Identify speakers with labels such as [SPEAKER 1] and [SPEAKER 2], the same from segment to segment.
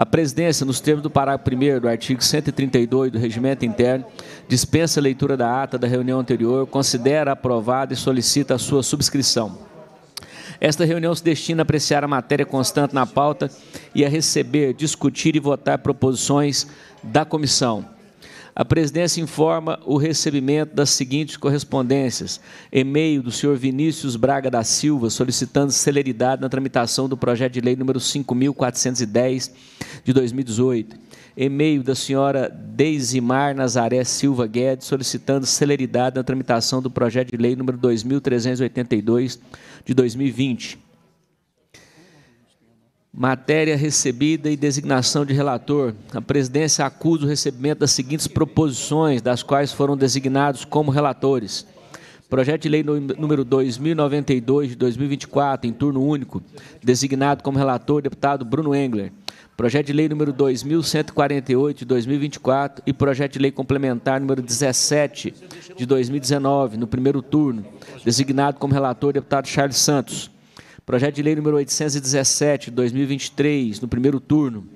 [SPEAKER 1] A presidência, nos termos do parágrafo 1 do artigo 132 do Regimento Interno, dispensa a leitura da ata da reunião anterior, considera aprovada e solicita a sua subscrição. Esta reunião se destina a apreciar a matéria constante na pauta e a receber, discutir e votar proposições da comissão. A presidência informa o recebimento das seguintes correspondências: e-mail do senhor Vinícius Braga da Silva solicitando celeridade na tramitação do projeto de lei número 5410 de 2018. E-mail da senhora Deizimar Nazaré Silva Guedes solicitando celeridade na tramitação do projeto de lei número 2382 de 2020. Matéria recebida e designação de relator. A presidência acusa o recebimento das seguintes proposições, das quais foram designados como relatores. Projeto de lei número 2092 de 2024, em turno único, designado como relator deputado Bruno Engler. Projeto de Lei número 2148 de 2024 e Projeto de Lei Complementar número 17 de 2019, no primeiro turno, designado como relator o deputado Charles Santos. Projeto de Lei número 817 de 2023, no primeiro turno,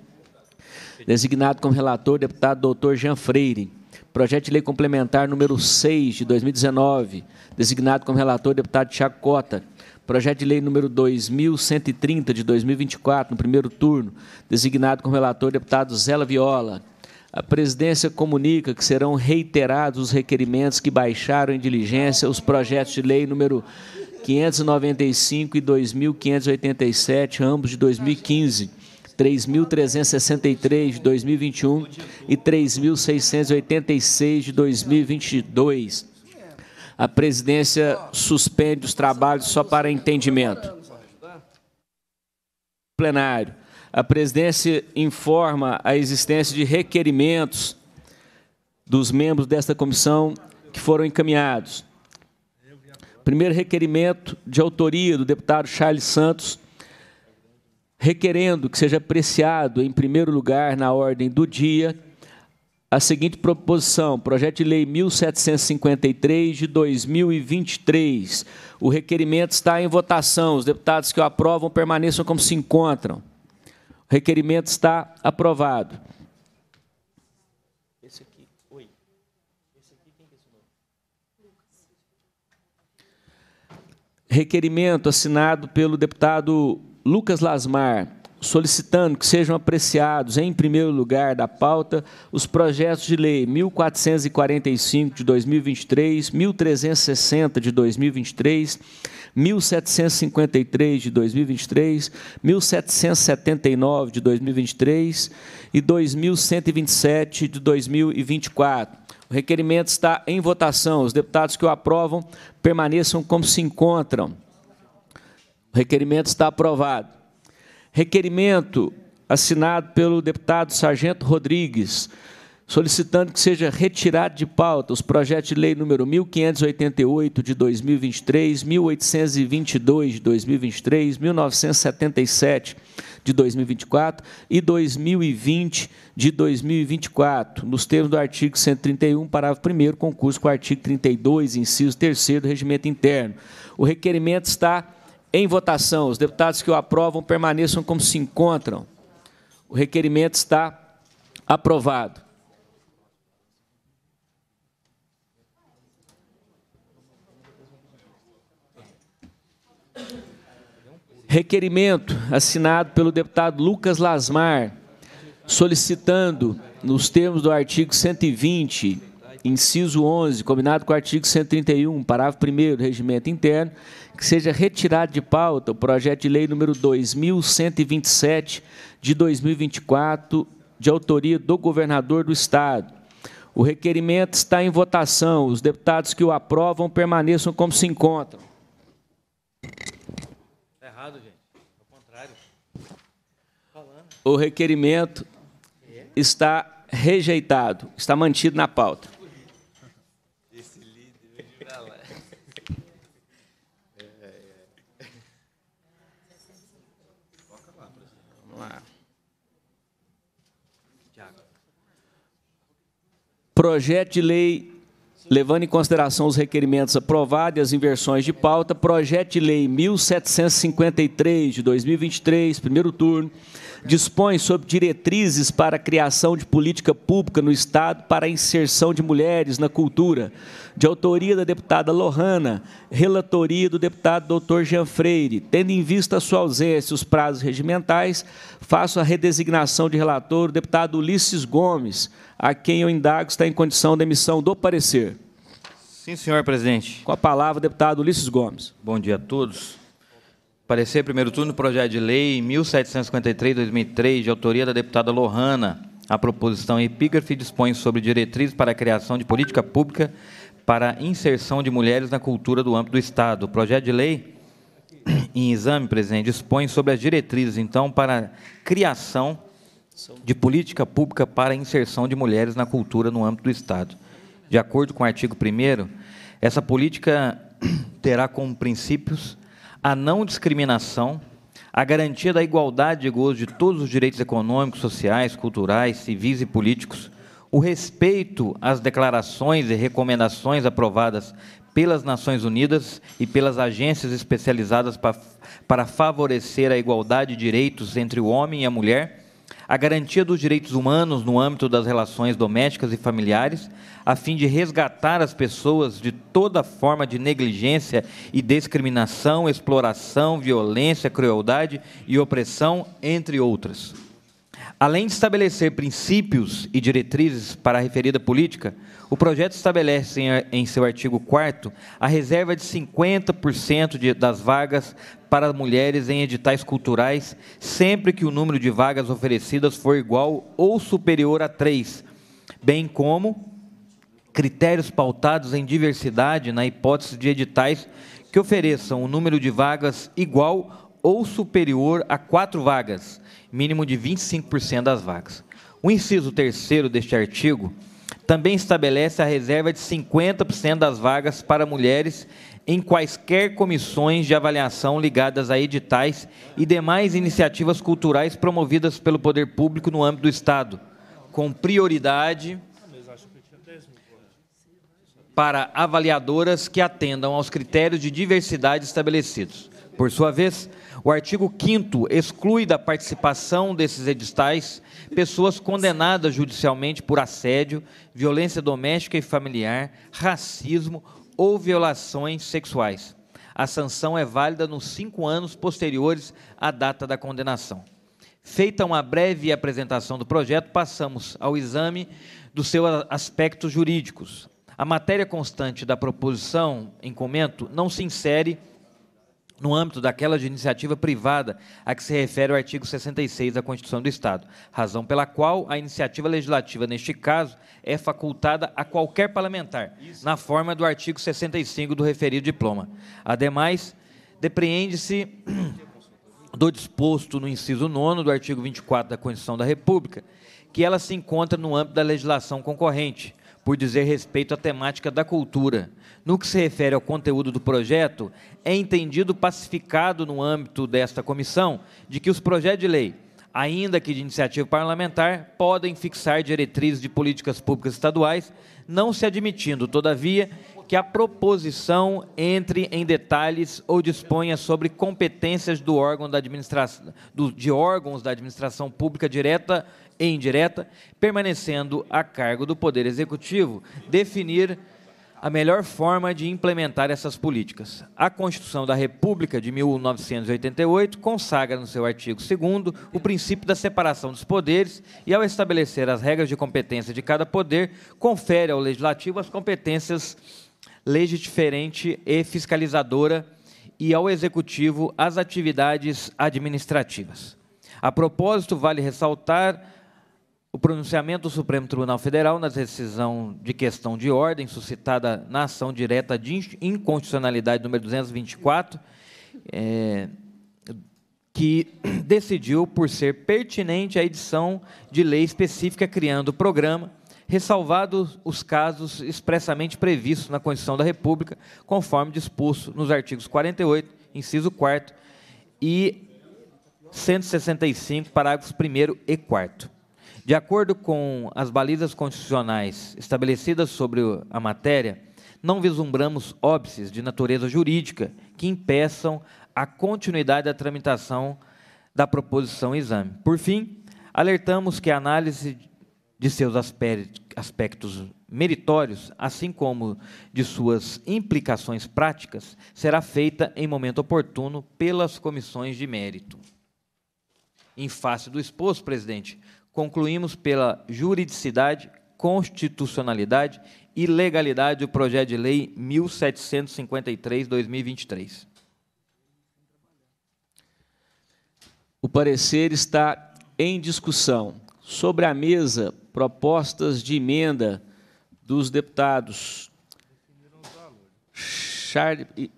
[SPEAKER 1] designado como relator o deputado doutor Jean Freire. Projeto de Lei Complementar número 6 de 2019, designado como relator o deputado Tiago Cota Projeto de lei número 2130 de 2024, no primeiro turno, designado como relator deputado Zela Viola. A presidência comunica que serão reiterados os requerimentos que baixaram em diligência os projetos de lei número 595 e 2587, ambos de 2015. 3.363 de 2021 e 3.686 de 2022 a presidência suspende os trabalhos só para entendimento. Plenário. A presidência informa a existência de requerimentos dos membros desta comissão que foram encaminhados. Primeiro requerimento de autoria do deputado Charles Santos, requerendo que seja apreciado, em primeiro lugar, na ordem do dia, a seguinte proposição: Projeto de Lei 1753 de 2023. O requerimento está em votação. Os deputados que o aprovam permaneçam como se encontram. O requerimento está aprovado. É requerimento assinado pelo deputado Lucas Lasmar solicitando que sejam apreciados, em primeiro lugar da pauta, os projetos de lei 1445 de 2023, 1360 de 2023, 1753 de 2023, 1779 de 2023 e 2127 de 2024. O requerimento está em votação. Os deputados que o aprovam permaneçam como se encontram. O requerimento está aprovado requerimento assinado pelo deputado Sargento Rodrigues, solicitando que seja retirado de pauta os projetos de lei número 1588 de 2023, 1822 de 2023, 1977 de 2024 e 2020 de 2024, nos termos do artigo 131, parágrafo 1 concurso com o artigo 32, inciso 3 do Regimento Interno. O requerimento está em votação, os deputados que o aprovam permaneçam como se encontram. O requerimento está aprovado. Requerimento assinado pelo deputado Lucas Lasmar, solicitando, nos termos do artigo 120 inciso 11, combinado com o artigo 131, parágrafo 1 do Regimento Interno, que seja retirado de pauta o projeto de lei número 2127 de 2024, de autoria do governador do Estado. O requerimento está em votação. Os deputados que o aprovam permaneçam como se encontram.
[SPEAKER 2] Está errado, gente. Ao é contrário. Falando.
[SPEAKER 1] O requerimento é? está rejeitado. Está mantido na pauta. Projeto de lei levando em consideração os requerimentos aprovados e as inversões de pauta, projeto de lei 1753 de 2023, primeiro turno, dispõe sobre diretrizes para a criação de política pública no Estado para a inserção de mulheres na cultura, de autoria da deputada Lohana, relatoria do deputado doutor Jean Freire. Tendo em vista a sua ausência e os prazos regimentais, faço a redesignação de relator o deputado Ulisses Gomes, a quem eu indago está em condição de emissão do parecer.
[SPEAKER 2] Sim, senhor presidente. Com a palavra, deputado Ulisses Gomes. Bom dia a todos. Parecer primeiro turno do projeto de lei 1753-2003, de autoria da deputada Lohana. A proposição epígrafe dispõe sobre diretrizes para a criação de política pública para inserção de mulheres na cultura do âmbito do Estado. O projeto de lei em exame, presidente, dispõe sobre as diretrizes, então, para a criação de política pública para a inserção de mulheres na cultura no âmbito do Estado. De acordo com o artigo 1 essa política terá como princípios a não discriminação, a garantia da igualdade de gozo de todos os direitos econômicos, sociais, culturais, civis e políticos, o respeito às declarações e recomendações aprovadas pelas Nações Unidas e pelas agências especializadas para favorecer a igualdade de direitos entre o homem e a mulher a garantia dos direitos humanos no âmbito das relações domésticas e familiares, a fim de resgatar as pessoas de toda forma de negligência e discriminação, exploração, violência, crueldade e opressão, entre outras. Além de estabelecer princípios e diretrizes para a referida política, o projeto estabelece em, seu artigo 4 a reserva de 50% de, das vagas para mulheres em editais culturais, sempre que o número de vagas oferecidas for igual ou superior a 3, bem como critérios pautados em diversidade na hipótese de editais que ofereçam o um número de vagas igual ou superior a 4 vagas, mínimo de 25% das vagas. O inciso terceiro deste artigo também estabelece a reserva de 50% das vagas para mulheres em quaisquer comissões de avaliação ligadas a editais e demais iniciativas culturais promovidas pelo poder público no âmbito do Estado, com prioridade para avaliadoras que atendam aos critérios de diversidade estabelecidos. Por sua vez, o artigo 5 exclui da participação desses editais pessoas condenadas judicialmente por assédio, violência doméstica e familiar, racismo ou violações sexuais. A sanção é válida nos cinco anos posteriores à data da condenação. Feita uma breve apresentação do projeto, passamos ao exame dos seus aspectos jurídicos. A matéria constante da proposição em comento não se insere no âmbito daquela de iniciativa privada a que se refere o artigo 66 da Constituição do Estado, razão pela qual a iniciativa legislativa, neste caso, é facultada a qualquer parlamentar, Isso. na forma do artigo 65 do referido diploma. Ademais, depreende-se do disposto no inciso 9 do artigo 24 da Constituição da República, que ela se encontra no âmbito da legislação concorrente, por dizer respeito à temática da cultura. No que se refere ao conteúdo do projeto, é entendido pacificado no âmbito desta comissão de que os projetos de lei, ainda que de iniciativa parlamentar, podem fixar diretrizes de políticas públicas estaduais, não se admitindo, todavia, que a proposição entre em detalhes ou disponha sobre competências do órgão da administração, do, de órgãos da administração pública direta e indireta, permanecendo a cargo do Poder Executivo definir a melhor forma de implementar essas políticas. A Constituição da República de 1988 consagra no seu artigo 2 o princípio da separação dos poderes e, ao estabelecer as regras de competência de cada poder, confere ao Legislativo as competências legitiferente e fiscalizadora e ao Executivo as atividades administrativas. A propósito, vale ressaltar o pronunciamento do Supremo Tribunal Federal na decisão de questão de ordem suscitada na ação direta de inconstitucionalidade número 224, é, que decidiu por ser pertinente a edição de lei específica criando o programa, ressalvados os casos expressamente previstos na Constituição da República, conforme disposto nos artigos 48, inciso 4 e 165, parágrafos 1 e 4 de acordo com as balizas constitucionais estabelecidas sobre a matéria, não vislumbramos óbices de natureza jurídica que impeçam a continuidade da tramitação da proposição exame. Por fim, alertamos que a análise de seus aspectos meritórios, assim como de suas implicações práticas, será feita em momento oportuno pelas comissões de mérito. Em face do exposto, presidente, concluímos pela juridicidade, constitucionalidade e legalidade do projeto de lei 1753/2023.
[SPEAKER 1] O parecer está em discussão. Sobre a mesa, propostas de emenda dos deputados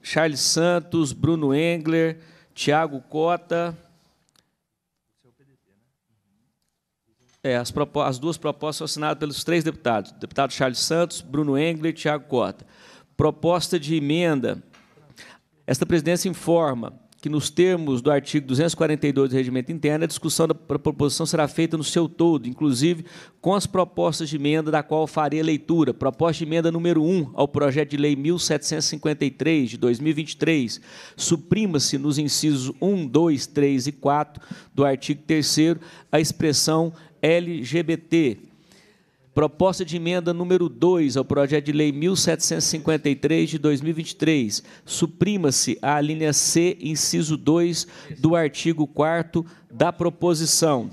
[SPEAKER 1] Charles Santos, Bruno Engler, Tiago Cota, É, as, as, duas propostas são assinadas pelos três deputados, deputado Charles Santos, Bruno Engler e Tiago Cota. Proposta de emenda. Esta presidência informa que, nos termos do artigo 242 do Regimento Interno, a discussão da proposição será feita no seu todo, inclusive com as propostas de emenda da qual farei a leitura. Proposta de emenda número 1 ao projeto de lei 1753 de 2023. Suprima-se nos incisos 1, 2, 3 e 4 do artigo 3 a expressão LGBT. Proposta de emenda número 2 ao projeto de lei 1753 de 2023. Suprima-se a linha C, inciso 2 do artigo 4 da proposição.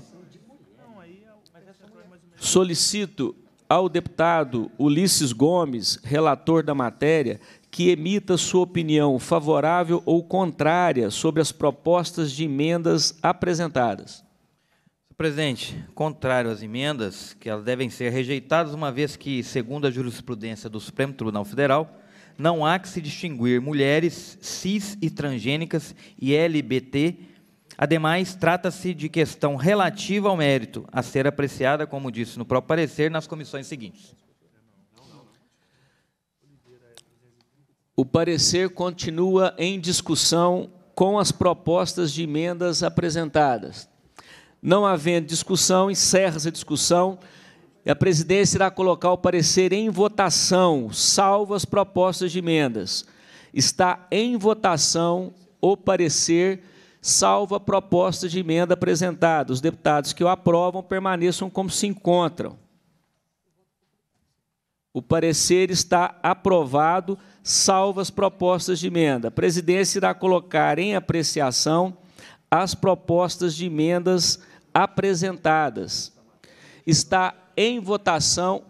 [SPEAKER 1] Solicito ao deputado Ulisses Gomes, relator da matéria, que emita sua opinião favorável ou contrária sobre as propostas de emendas apresentadas.
[SPEAKER 2] Presidente, contrário às emendas, que elas devem ser rejeitadas, uma vez que, segundo a jurisprudência do Supremo Tribunal Federal, não há que se distinguir mulheres cis e transgênicas e LBT. Ademais, trata-se de questão relativa ao mérito, a ser apreciada, como disse no próprio parecer, nas comissões seguintes. O parecer continua em discussão com as
[SPEAKER 1] propostas de emendas apresentadas. Não havendo discussão, encerra-se a discussão e a presidência irá colocar o parecer em votação, salvo as propostas de emendas. Está em votação o parecer, salvo a proposta de emenda apresentada. Os deputados que o aprovam permaneçam como se encontram. O parecer está aprovado, salvo as propostas de emenda. A presidência irá colocar em apreciação as propostas de emendas apresentadas apresentadas. Está em votação.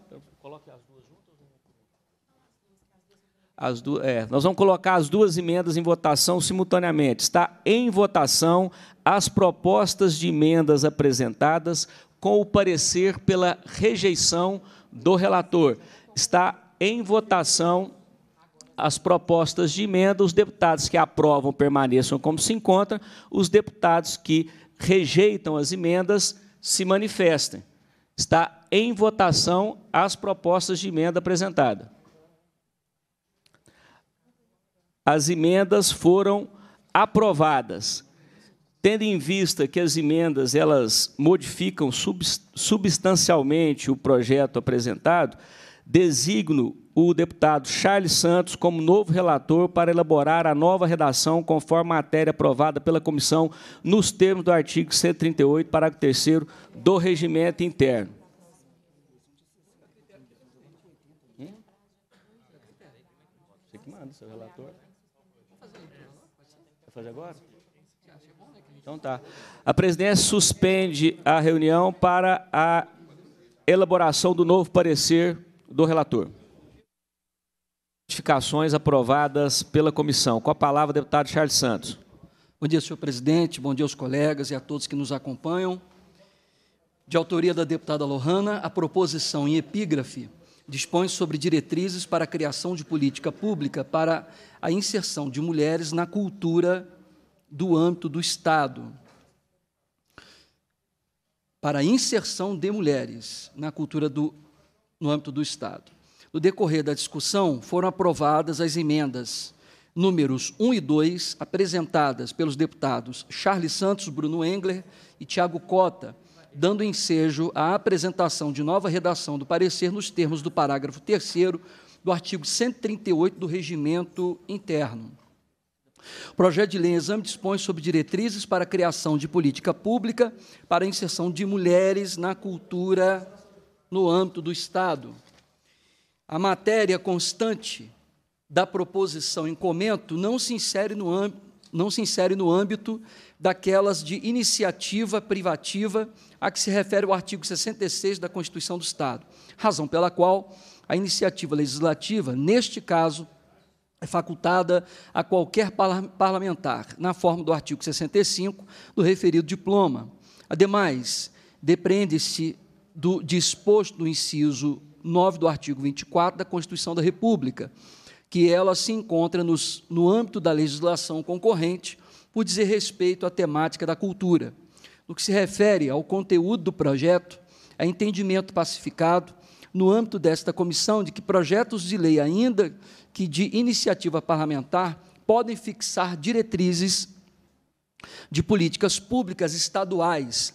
[SPEAKER 1] As duas, é, nós vamos colocar as duas emendas em votação simultaneamente. Está em votação as propostas de emendas apresentadas com o parecer pela rejeição do relator. Está em votação as propostas de emenda, os deputados que aprovam permaneçam como se encontram, os deputados que rejeitam as emendas, se manifestem. Está em votação as propostas de emenda apresentada. As emendas foram aprovadas. Tendo em vista que as emendas elas modificam substancialmente o projeto apresentado, designo o deputado Charles Santos como novo relator para elaborar a nova redação conforme a matéria aprovada pela comissão nos termos do artigo 138, parágrafo 3 do regimento interno. seu relator. Quer fazer agora? Então tá. A presidência suspende a reunião para a elaboração do novo parecer do relator
[SPEAKER 3] modificações aprovadas pela comissão. Com a palavra, deputado Charles Santos. Bom dia, senhor presidente, bom dia aos colegas e a todos que nos acompanham. De autoria da deputada Lohana, a proposição em epígrafe dispõe sobre diretrizes para a criação de política pública para a inserção de mulheres na cultura do âmbito do Estado. Para a inserção de mulheres na cultura do, no âmbito do Estado. No decorrer da discussão, foram aprovadas as emendas números 1 e 2, apresentadas pelos deputados Charles Santos, Bruno Engler e Tiago Cota, dando ensejo à apresentação de nova redação do parecer nos termos do parágrafo 3 do artigo 138 do Regimento Interno. O projeto de lei em exame dispõe sobre diretrizes para a criação de política pública para a inserção de mulheres na cultura no âmbito do Estado a matéria constante da proposição em comento não se insere no âmbito não se insere no âmbito daquelas de iniciativa privativa a que se refere o artigo 66 da Constituição do Estado, razão pela qual a iniciativa legislativa, neste caso, é facultada a qualquer parlamentar, na forma do artigo 65 do referido diploma. Ademais, depreende-se do disposto no inciso 9 do artigo 24 da Constituição da República, que ela se encontra nos, no âmbito da legislação concorrente por dizer respeito à temática da cultura. No que se refere ao conteúdo do projeto, é entendimento pacificado no âmbito desta comissão de que projetos de lei, ainda que de iniciativa parlamentar, podem fixar diretrizes de políticas públicas estaduais,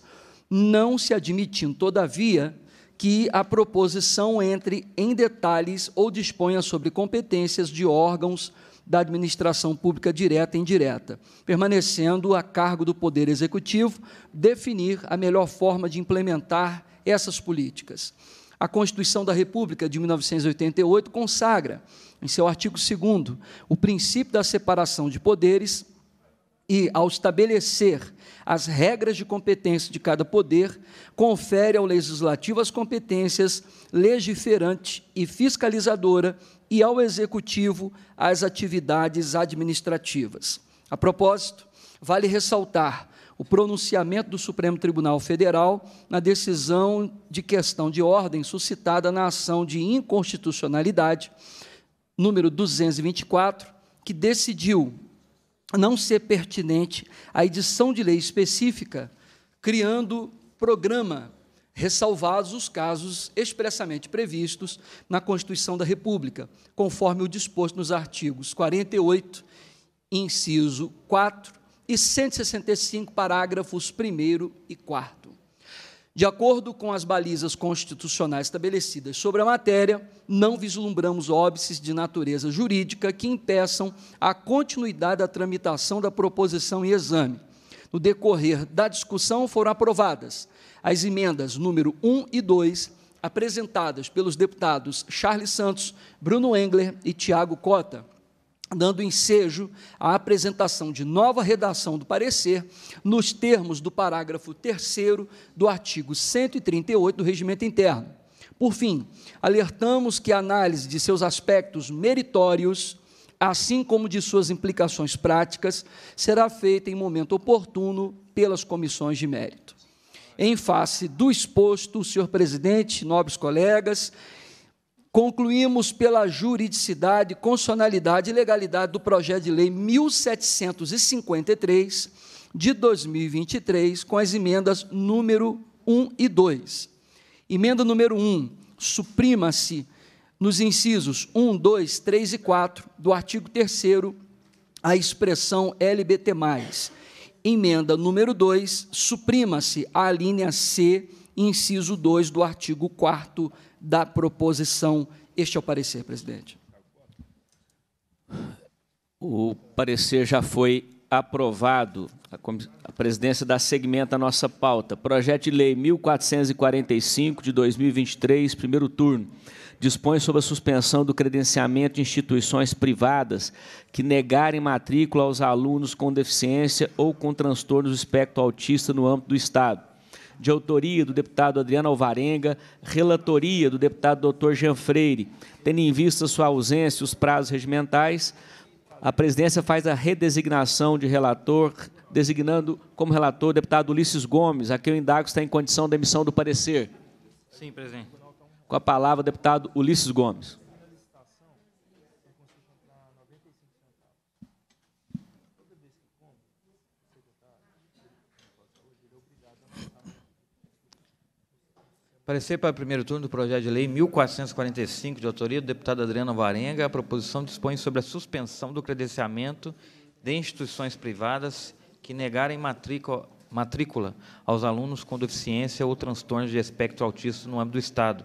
[SPEAKER 3] não se admitindo, todavia, que a proposição entre em detalhes ou disponha sobre competências de órgãos da administração pública direta e indireta, permanecendo a cargo do Poder Executivo definir a melhor forma de implementar essas políticas. A Constituição da República de 1988 consagra, em seu artigo 2, o princípio da separação de poderes e, ao estabelecer as regras de competência de cada poder, confere ao legislativo as competências legiferante e fiscalizadora e ao executivo as atividades administrativas. A propósito, vale ressaltar o pronunciamento do Supremo Tribunal Federal na decisão de questão de ordem suscitada na ação de inconstitucionalidade número 224, que decidiu não ser pertinente à edição de lei específica, criando programa, ressalvados os casos expressamente previstos na Constituição da República, conforme o disposto nos artigos 48, inciso 4 e 165, parágrafos 1 e 4. De acordo com as balizas constitucionais estabelecidas sobre a matéria, não vislumbramos óbices de natureza jurídica que impeçam a continuidade da tramitação da proposição em exame. No decorrer da discussão, foram aprovadas as emendas número 1 e 2, apresentadas pelos deputados Charles Santos, Bruno Engler e Tiago Cota dando ensejo à apresentação de nova redação do parecer, nos termos do parágrafo 3 do artigo 138 do Regimento Interno. Por fim, alertamos que a análise de seus aspectos meritórios, assim como de suas implicações práticas, será feita em momento oportuno pelas comissões de mérito. Em face do exposto, senhor presidente, nobres colegas, concluímos pela juridicidade, constitucionalidade e legalidade do projeto de lei 1753 de 2023 com as emendas número 1 e 2. Emenda número 1, suprima-se nos incisos 1, 2, 3 e 4 do artigo 3 a expressão LBT+. Emenda número 2, suprima-se a linha C, inciso 2 do artigo 4 da proposição. Este é o parecer, presidente.
[SPEAKER 1] O parecer já foi aprovado. A presidência dá segmento à nossa pauta. Projeto de Lei 1445 de 2023, primeiro turno, dispõe sobre a suspensão do credenciamento de instituições privadas que negarem matrícula aos alunos com deficiência ou com transtorno do espectro autista no âmbito do Estado de autoria do deputado Adriano Alvarenga, relatoria do deputado doutor Jean Freire. Tendo em vista sua ausência e os prazos regimentais, a presidência faz a redesignação de relator, designando como relator o deputado Ulisses Gomes, a quem o indago está em condição da emissão do parecer. Sim, presidente. Com a palavra, deputado Ulisses Gomes.
[SPEAKER 2] Parecer para o primeiro turno do projeto de lei 1445, de autoria do deputado Adriano Varenga, a proposição dispõe sobre a suspensão do credenciamento de instituições privadas que negarem matrícula, aos alunos com deficiência ou transtornos de espectro autista no âmbito do Estado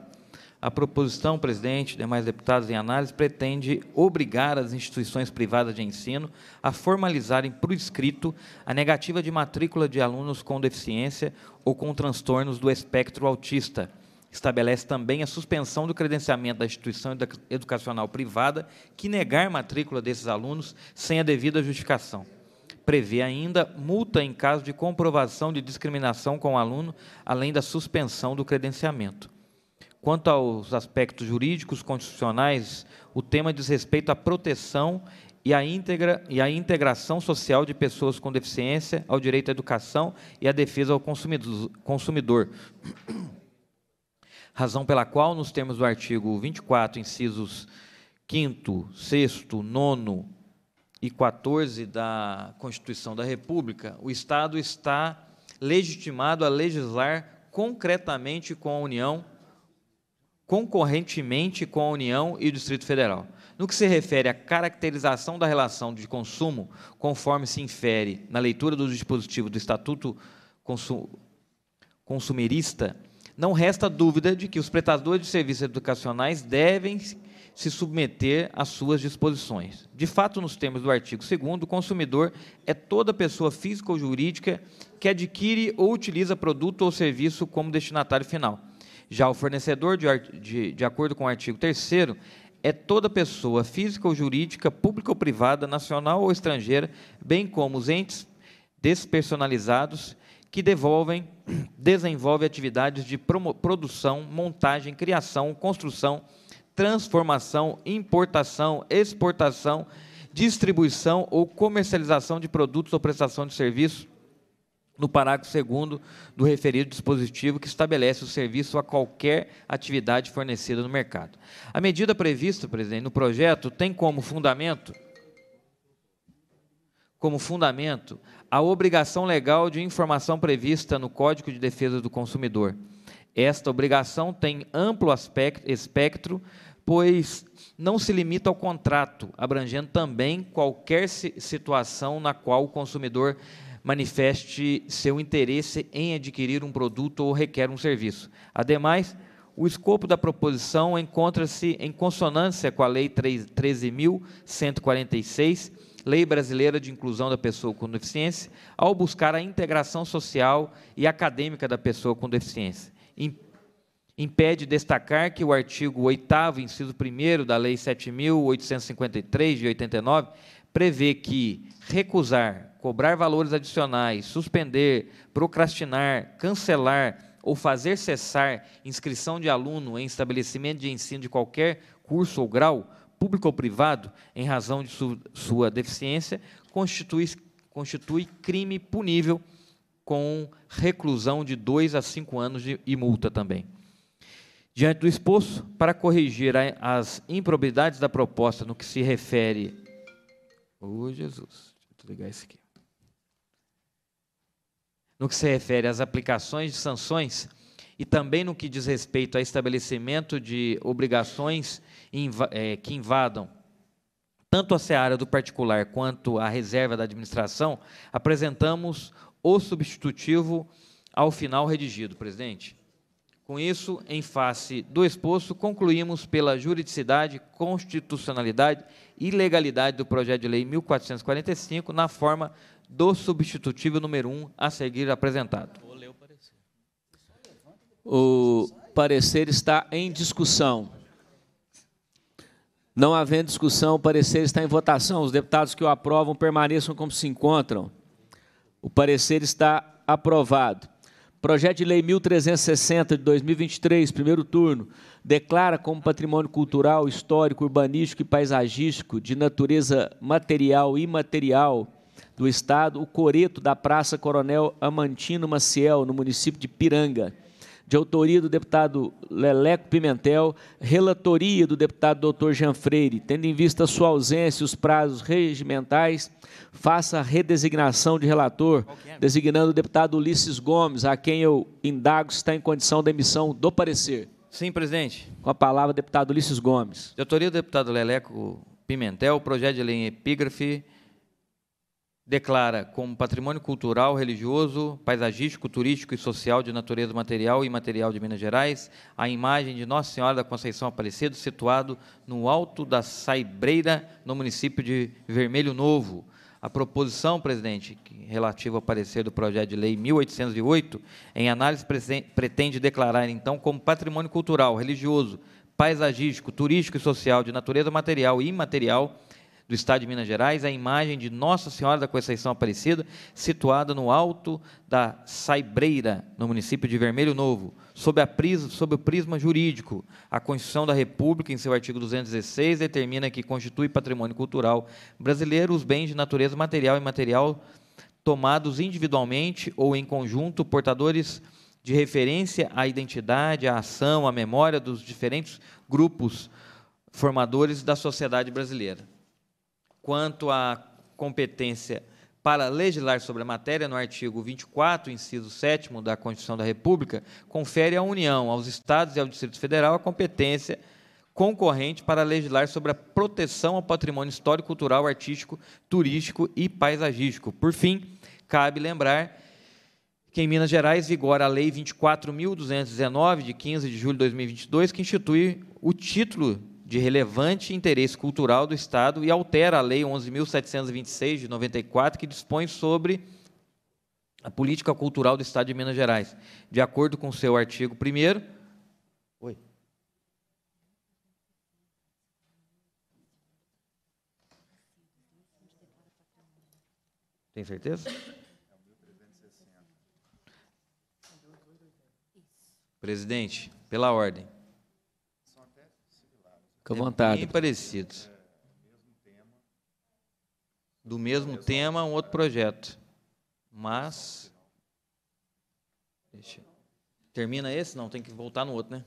[SPEAKER 2] a proposição, presidente, demais deputados em análise, pretende obrigar as instituições privadas de ensino a formalizarem por escrito a negativa de matrícula de alunos com deficiência ou com transtornos do espectro autista. Estabelece também a suspensão do credenciamento da instituição educacional privada que negar matrícula desses alunos sem a devida justificação prevê ainda multa em caso de comprovação de discriminação com o aluno, além da suspensão do credenciamento. Quanto aos aspectos jurídicos constitucionais, o tema diz respeito à proteção e à, integra, e à integração social de pessoas com deficiência, ao direito à educação e à defesa ao consumidor. consumidor. Razão pela qual, nos termos do artigo 24, incisos 5, 6, 9 e 14 da Constituição da República, o Estado está legitimado a legislar concretamente com a União concorrentemente com a União e o Distrito Federal. No que se refere à caracterização da relação de consumo, conforme se infere na leitura do dispositivo do Estatuto Consumerista, não resta dúvida de que os prestadores de serviços educacionais devem se submeter às suas disposições. De fato, nos termos do artigo 2, o consumidor é toda pessoa física ou jurídica que adquire ou utiliza produto ou serviço como destinatário final já o fornecedor, de, de, de acordo com o artigo 3 é toda pessoa física ou jurídica, pública ou privada, nacional ou estrangeira, bem como os entes despersonalizados que devolvem, desenvolvem atividades de produção, montagem, criação, construção, transformação, importação, exportação, distribuição ou comercialização de produtos ou prestação de serviço no parágrafo 2 do referido dispositivo que estabelece o serviço a qualquer atividade fornecida no mercado. A medida prevista, presidente, no projeto tem como fundamento como fundamento a obrigação legal de informação prevista no Código de Defesa do Consumidor. Esta obrigação tem amplo aspecto, espectro, pois não se limita ao contrato, abrangendo também qualquer situação na qual o consumidor manifeste seu interesse em adquirir um produto ou requer um serviço. Ademais, o escopo da proposição encontra-se em consonância com a Lei 13.146, Lei Brasileira de Inclusão da Pessoa com Deficiência, ao buscar a integração social e acadêmica da pessoa com deficiência. Impede destacar que o artigo 8, inciso 1 da Lei 7.853 de 89, prevê que recusar cobrar valores adicionais, suspender, procrastinar, cancelar ou fazer cessar inscrição de aluno em estabelecimento de ensino de qualquer curso ou grau, público ou privado, em razão de su sua deficiência, constitui, constitui crime punível com reclusão de dois a cinco anos de, e multa também. Diante do exposto, para corrigir a, as improbidades da proposta no que se refere. Ô oh, Jesus, deixa eu ligar isso aqui no que se refere às aplicações de sanções e também no que diz respeito ao estabelecimento de obrigações eh, que invadam tanto a seara do particular quanto a reserva da administração, apresentamos o substitutivo ao final redigido, presidente. Com isso, em face do exposto, concluímos pela juridicidade, constitucionalidade e legalidade do projeto de lei 1445 na forma do substitutivo número 1 a seguir apresentado.
[SPEAKER 1] O parecer
[SPEAKER 2] está em discussão.
[SPEAKER 1] Não havendo discussão, o parecer está em votação. Os deputados que o aprovam permaneçam como se encontram. O parecer está aprovado. Projeto de Lei 1360 de 2023, primeiro turno, declara como patrimônio cultural, histórico, urbanístico e paisagístico de natureza material e imaterial do Estado o coreto da Praça Coronel Amantino Maciel, no município de Piranga, de autoria do deputado Leleco Pimentel, relatoria do deputado doutor Jean Freire, tendo em vista sua ausência e os prazos regimentais, faça a redesignação de relator, é? designando o deputado Ulisses Gomes, a quem eu indago se está em condição da emissão do parecer. Sim, presidente. Com a palavra, deputado Ulisses Gomes.
[SPEAKER 2] De autoria do deputado Leleco Pimentel, projeto de lei em epígrafe declara como patrimônio cultural, religioso, paisagístico, turístico e social de natureza material e imaterial de Minas Gerais a imagem de Nossa Senhora da Conceição Aparecida, situado no alto da Saibreira, no município de Vermelho Novo. A proposição, presidente, relativa ao parecer do projeto de lei 1808, em análise pretende declarar então como patrimônio cultural, religioso, paisagístico, turístico e social de natureza material e imaterial do Estado de Minas Gerais, a imagem de Nossa Senhora da Conceição Aparecida, situada no alto da Saibreira, no município de Vermelho Novo, sob, a prisma, sob o prisma jurídico. A Constituição da República, em seu artigo 216, determina que constitui patrimônio cultural brasileiro os bens de natureza material e imaterial tomados individualmente ou em conjunto, portadores de referência à identidade, à ação, à memória dos diferentes grupos formadores da sociedade brasileira quanto à competência para legislar sobre a matéria no artigo 24, inciso 7 da Constituição da República, confere à União, aos Estados e ao Distrito Federal a competência concorrente para legislar sobre a proteção ao patrimônio histórico, cultural, artístico, turístico e paisagístico. Por fim, cabe lembrar que em Minas Gerais vigora a Lei 24.219, de 15 de julho de 2022, que institui o título de relevante interesse cultural do Estado e altera a Lei 11.726, de 94, que dispõe sobre a política cultural do Estado de Minas Gerais, de acordo com seu artigo 1 Oi. Tem certeza? Presidente, pela ordem. Fica à é vontade. Bem parecidos. Do mesmo tema, um outro projeto. Mas. Deixa. Termina esse? Não, tem que voltar no outro, né?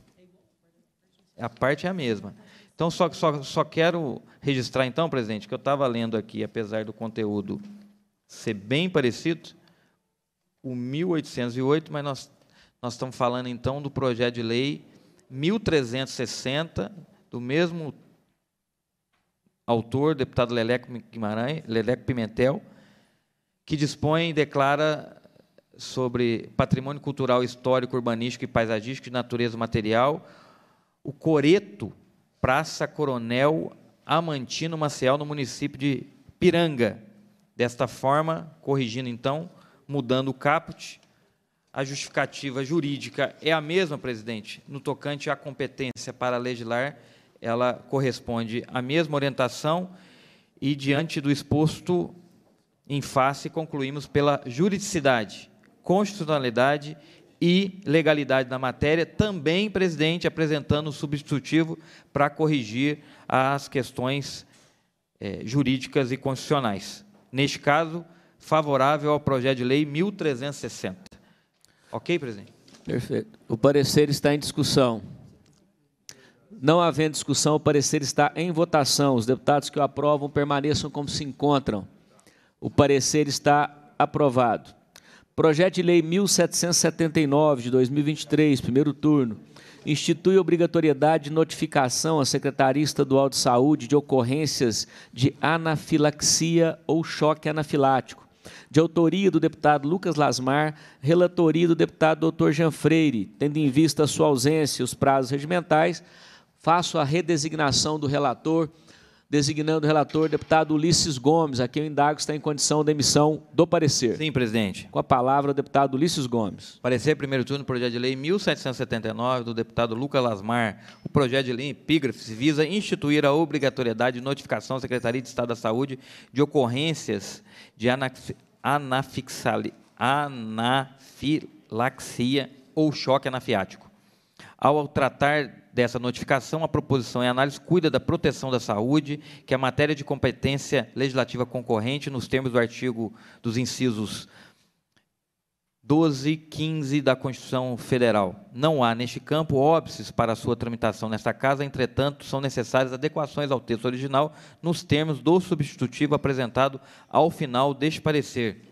[SPEAKER 2] A parte é a mesma. Então, só, só, só quero registrar, então, presidente, que eu estava lendo aqui, apesar do conteúdo ser bem parecido, o 1808, mas nós, nós estamos falando, então, do projeto de lei 1360 do mesmo autor, deputado Leleco, Guimarães, Leleco Pimentel, que dispõe e declara sobre patrimônio cultural, histórico, urbanístico e paisagístico de natureza material, o Coreto, Praça Coronel Amantino Maciel, no município de Piranga. Desta forma, corrigindo então, mudando o caput, a justificativa jurídica é a mesma, presidente, no tocante à competência para legislar ela corresponde à mesma orientação e, diante do exposto em face, concluímos pela juridicidade, constitucionalidade e legalidade da matéria, também, presidente, apresentando o substitutivo para corrigir as questões eh, jurídicas e constitucionais. Neste caso, favorável ao projeto de lei 1360. Ok, presidente?
[SPEAKER 1] Perfeito. O parecer está em discussão. Não havendo discussão, o parecer está em votação. Os deputados que o aprovam permaneçam como se encontram. O parecer está aprovado. Projeto de Lei 1779 de 2023, primeiro turno, institui obrigatoriedade de notificação à Secretaria Estadual de Saúde de ocorrências de anafilaxia ou choque anafilático de autoria do deputado Lucas Lasmar, relatoria do deputado Dr. Jean Freire, tendo em vista a sua ausência e os prazos regimentais, faço a redesignação do relator, designando o relator deputado Ulisses Gomes, a quem eu indago está em condição de emissão do parecer. Sim, presidente. Com a palavra, o deputado Ulisses Gomes.
[SPEAKER 2] Parecer primeiro turno, projeto de lei 1779 do deputado Lucas Lasmar. O projeto de lei epígrafe visa instituir a obrigatoriedade de notificação à Secretaria de Estado da Saúde de ocorrências de anafilaxia ou choque anafiático. Ao tratar dessa notificação, a proposição em análise cuida da proteção da saúde, que é matéria de competência legislativa concorrente nos termos do artigo dos incisos 12 e 15 da Constituição Federal. Não há, neste campo, óbices para sua tramitação nesta Casa, entretanto, são necessárias adequações ao texto original nos termos do substitutivo apresentado ao final deste parecer.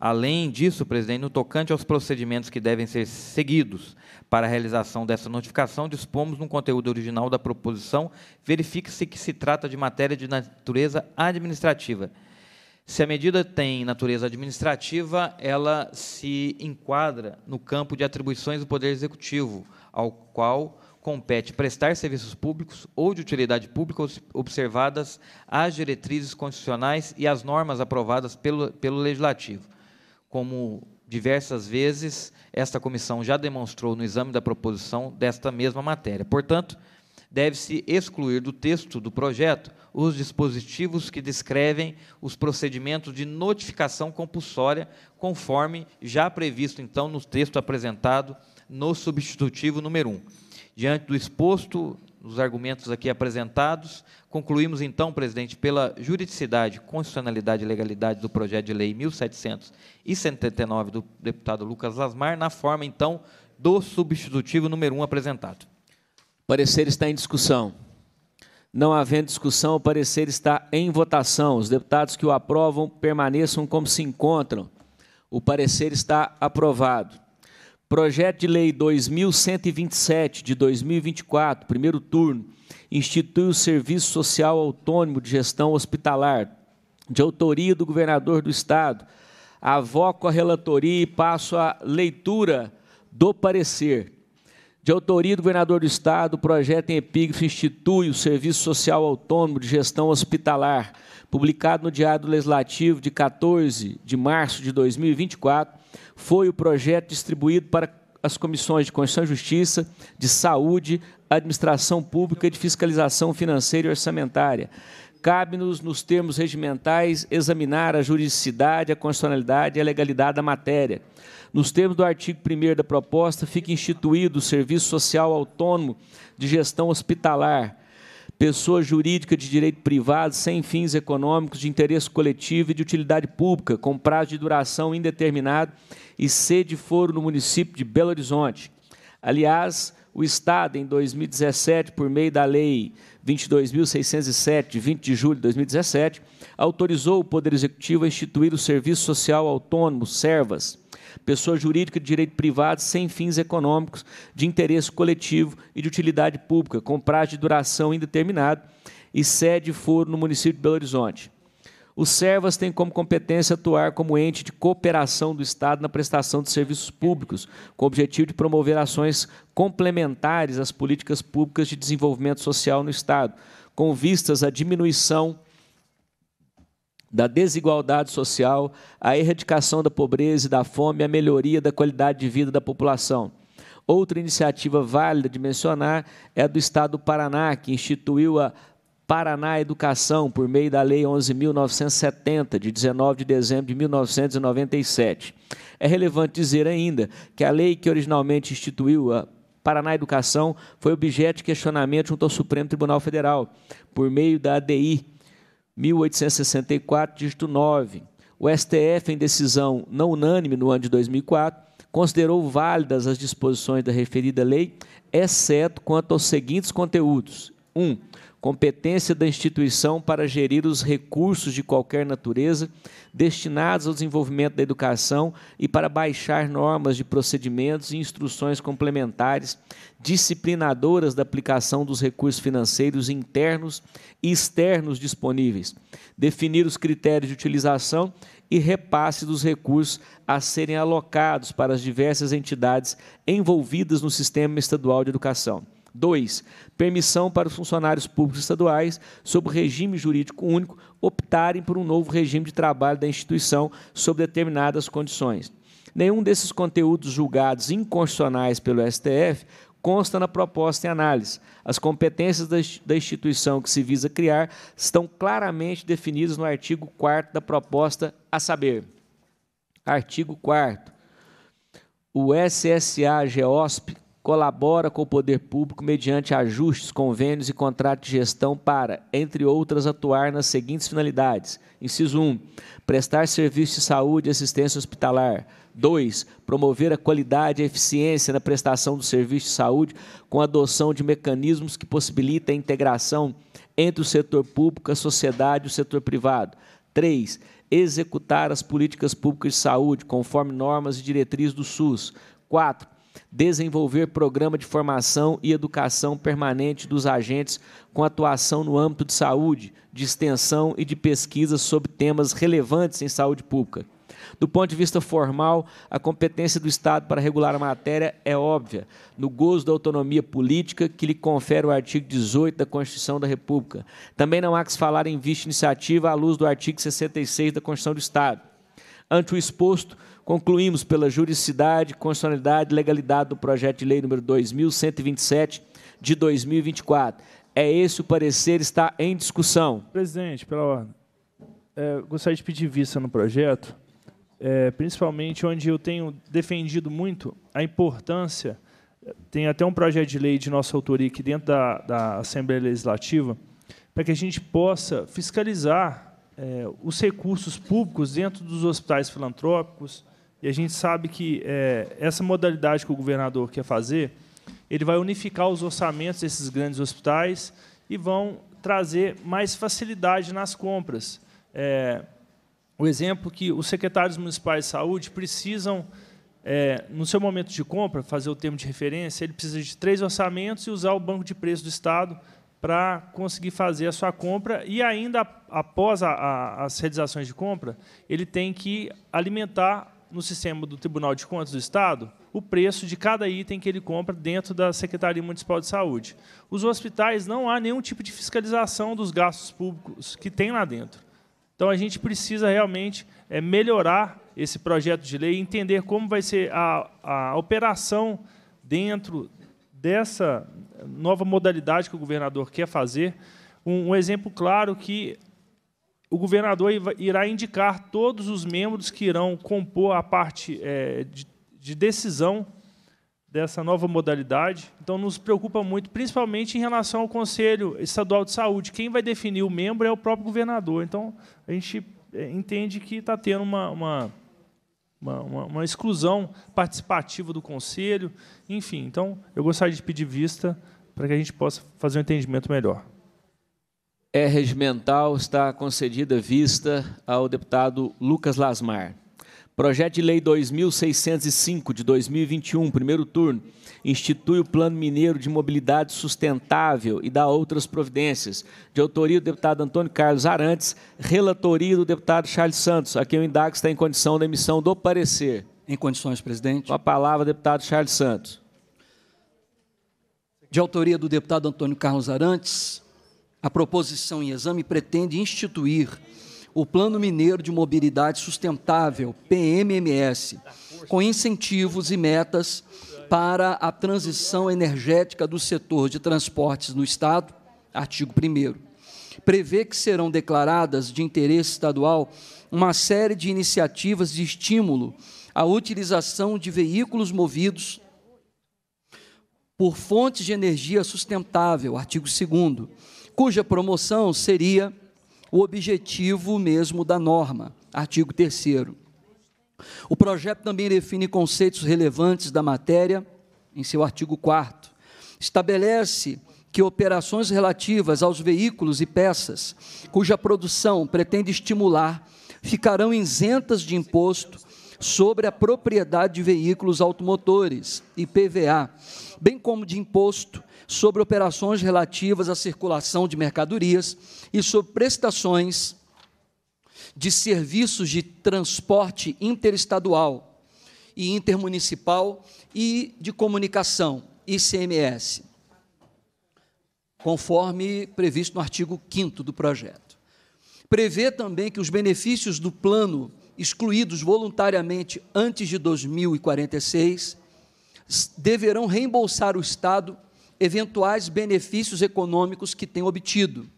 [SPEAKER 2] Além disso, presidente, no tocante aos procedimentos que devem ser seguidos para a realização dessa notificação, dispomos no conteúdo original da proposição, verifique-se que se trata de matéria de natureza administrativa. Se a medida tem natureza administrativa, ela se enquadra no campo de atribuições do Poder Executivo, ao qual compete prestar serviços públicos ou de utilidade pública observadas as diretrizes constitucionais e as normas aprovadas pelo, pelo Legislativo como diversas vezes esta comissão já demonstrou no exame da proposição desta mesma matéria. Portanto, deve-se excluir do texto do projeto os dispositivos que descrevem os procedimentos de notificação compulsória, conforme já previsto então no texto apresentado no substitutivo número 1. Diante do exposto, nos argumentos aqui apresentados. Concluímos então, presidente, pela juridicidade, constitucionalidade e legalidade do projeto de lei 1779 do deputado Lucas Lasmar, na forma então do substitutivo número 1 apresentado. O parecer está em discussão. Não havendo discussão, o parecer está
[SPEAKER 1] em votação. Os deputados que o aprovam permaneçam como se encontram. O parecer está aprovado. Projeto de Lei 2127 de 2024, primeiro turno, institui o Serviço Social Autônomo de Gestão Hospitalar, de autoria do governador do Estado. Avoco a relatoria e passo a leitura do parecer. De autoria do governador do Estado, o projeto em epígrafe institui o Serviço Social Autônomo de Gestão Hospitalar, publicado no Diário Legislativo de 14 de março de 2024 foi o projeto distribuído para as comissões de Constituição e Justiça, de Saúde, Administração Pública e de Fiscalização Financeira e Orçamentária. Cabe-nos, nos termos regimentais, examinar a juridicidade, a constitucionalidade e a legalidade da matéria. Nos termos do artigo 1 da proposta, fica instituído o Serviço Social Autônomo de Gestão Hospitalar, pessoa jurídica de direito privado sem fins econômicos, de interesse coletivo e de utilidade pública, com prazo de duração indeterminado e sede foro no município de Belo Horizonte. Aliás, o Estado, em 2017, por meio da Lei 22.607, de 20 de julho de 2017, autorizou o Poder Executivo a instituir o Serviço Social Autônomo, SERVAS, pessoa jurídica de direito privado sem fins econômicos, de interesse coletivo e de utilidade pública, com prazo de duração indeterminado e sede foro no município de Belo Horizonte. O SERVAS tem como competência atuar como ente de cooperação do Estado na prestação de serviços públicos, com o objetivo de promover ações complementares às políticas públicas de desenvolvimento social no Estado, com vistas à diminuição da desigualdade social, a erradicação da pobreza e da fome e a melhoria da qualidade de vida da população. Outra iniciativa válida de mencionar é a do Estado do Paraná, que instituiu a Paraná Educação por meio da Lei 11.970, de 19 de dezembro de 1997. É relevante dizer ainda que a lei que originalmente instituiu a Paraná Educação foi objeto de questionamento junto ao Supremo Tribunal Federal, por meio da ADI 1864, dígito 9. O STF, em decisão não unânime no ano de 2004, considerou válidas as disposições da referida lei, exceto quanto aos seguintes conteúdos: 1. Um, competência da instituição para gerir os recursos de qualquer natureza destinados ao desenvolvimento da educação e para baixar normas de procedimentos e instruções complementares disciplinadoras da aplicação dos recursos financeiros internos e externos disponíveis, definir os critérios de utilização e repasse dos recursos a serem alocados para as diversas entidades envolvidas no sistema estadual de educação. 2 permissão para os funcionários públicos estaduais, sob regime jurídico único, optarem por um novo regime de trabalho da instituição sob determinadas condições. Nenhum desses conteúdos julgados inconstitucionais pelo STF consta na proposta em análise. As competências da instituição que se visa criar estão claramente definidas no artigo 4 da proposta, a saber, artigo 4 o SSA-GEOSP colabora com o poder público mediante ajustes, convênios e contratos de gestão para, entre outras, atuar nas seguintes finalidades: inciso 1, prestar serviço de saúde e assistência hospitalar. 2. Promover a qualidade e eficiência na prestação do serviço de saúde com a adoção de mecanismos que possibilitem a integração entre o setor público, a sociedade e o setor privado. 3. Executar as políticas públicas de saúde conforme normas e diretrizes do SUS. 4 desenvolver programa de formação e educação permanente dos agentes com atuação no âmbito de saúde, de extensão e de pesquisa sobre temas relevantes em saúde pública. Do ponto de vista formal, a competência do Estado para regular a matéria é óbvia, no gozo da autonomia política que lhe confere o artigo 18 da Constituição da República. Também não há que se falar em vista iniciativa à luz do artigo 66 da Constituição do Estado. Ante o exposto, Concluímos pela juridicidade, constitucionalidade e legalidade do projeto de lei número 2127 de 2024. É esse o parecer, está em discussão.
[SPEAKER 4] Presidente, pela ordem. É, gostaria de pedir vista no projeto, é, principalmente onde eu tenho defendido muito a importância. Tem até um projeto de lei de nossa autoria aqui dentro da, da Assembleia Legislativa, para que a gente possa fiscalizar é, os recursos públicos dentro dos hospitais filantrópicos, e a gente sabe que é, essa modalidade que o governador quer fazer, ele vai unificar os orçamentos desses grandes hospitais e vão trazer mais facilidade nas compras. É, o exemplo que os secretários municipais de saúde precisam, é, no seu momento de compra, fazer o termo de referência, ele precisa de três orçamentos e usar o banco de preço do Estado para conseguir fazer a sua compra e ainda após a, a, as realizações de compra, ele tem que alimentar no sistema do Tribunal de Contas do Estado o preço de cada item que ele compra dentro da Secretaria Municipal de Saúde. Os hospitais não há nenhum tipo de fiscalização dos gastos públicos que tem lá dentro. Então a gente precisa realmente é, melhorar esse projeto de lei, entender como vai ser a, a operação dentro dessa nova modalidade que o governador quer fazer. Um, um exemplo claro que o governador irá indicar todos os membros que irão compor a parte é, de, de decisão dessa nova modalidade. Então, nos preocupa muito, principalmente em relação ao Conselho Estadual de Saúde. Quem vai definir o membro é o próprio governador. Então, a gente é, entende que está tendo uma, uma, uma, uma exclusão participativa do Conselho. Enfim, então, eu gostaria de pedir vista para que a gente possa fazer um entendimento melhor é regimental está
[SPEAKER 1] concedida vista ao deputado Lucas Lasmar. Projeto de Lei 2605 de 2021, primeiro turno, institui o Plano Mineiro de Mobilidade Sustentável e dá outras providências, de autoria do deputado Antônio Carlos Arantes, relatoria do deputado Charles Santos, a quem o indago está em condição da emissão do parecer.
[SPEAKER 3] Em condições, presidente. Com a palavra, deputado Charles Santos. De autoria do deputado Antônio Carlos Arantes, a proposição em exame pretende instituir o Plano Mineiro de Mobilidade Sustentável, PMMS, com incentivos e metas para a transição energética do setor de transportes no Estado, artigo 1. Prevê que serão declaradas de interesse estadual uma série de iniciativas de estímulo à utilização de veículos movidos por fontes de energia sustentável, artigo 2 cuja promoção seria o objetivo mesmo da norma, artigo 3. O projeto também define conceitos relevantes da matéria, em seu artigo 4. Estabelece que operações relativas aos veículos e peças, cuja produção pretende estimular, ficarão isentas de imposto sobre a propriedade de veículos automotores, IPVA, bem como de imposto sobre operações relativas à circulação de mercadorias e sobre prestações de serviços de transporte interestadual e intermunicipal e de comunicação, ICMS, conforme previsto no artigo 5 do projeto. Prevê também que os benefícios do plano excluídos voluntariamente antes de 2046 deverão reembolsar o Estado eventuais benefícios econômicos que tem obtido.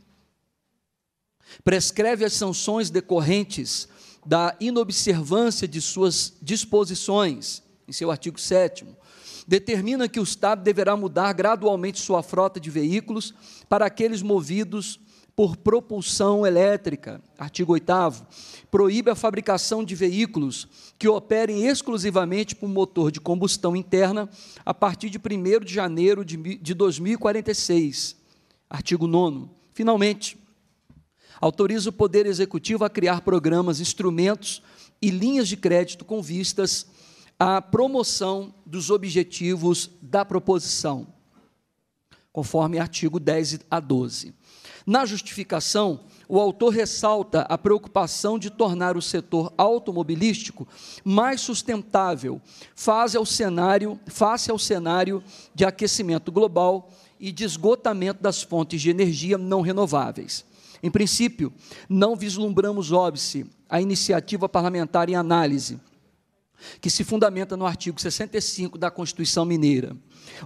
[SPEAKER 3] Prescreve as sanções decorrentes da inobservância de suas disposições, em seu artigo 7. Determina que o Estado deverá mudar gradualmente sua frota de veículos para aqueles movidos por propulsão elétrica. Artigo 8. Proíbe a fabricação de veículos que operem exclusivamente por motor de combustão interna a partir de 1 de janeiro de 2046. Artigo 9. Finalmente, autoriza o Poder Executivo a criar programas, instrumentos e linhas de crédito com vistas à promoção dos objetivos da proposição, conforme artigo 10 a 12. Na justificação, o autor ressalta a preocupação de tornar o setor automobilístico mais sustentável face ao cenário, face ao cenário de aquecimento global e de esgotamento das fontes de energia não renováveis. Em princípio, não vislumbramos óbice a iniciativa parlamentar em análise, que se fundamenta no artigo 65 da Constituição Mineira.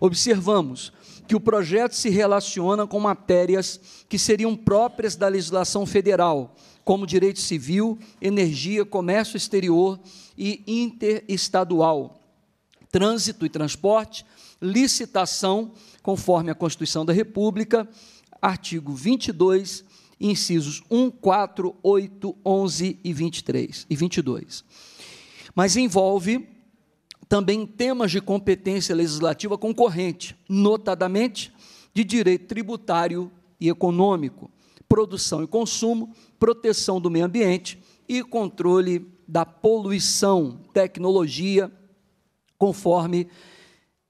[SPEAKER 3] Observamos que o projeto se relaciona com matérias que seriam próprias da legislação federal, como direito civil, energia, comércio exterior e interestadual, trânsito e transporte, licitação, conforme a Constituição da República, artigo 22, incisos 1, 4, 8, 11 e 23 e 22 mas envolve também temas de competência legislativa concorrente, notadamente de direito tributário e econômico, produção e consumo, proteção do meio ambiente e controle da poluição, tecnologia, conforme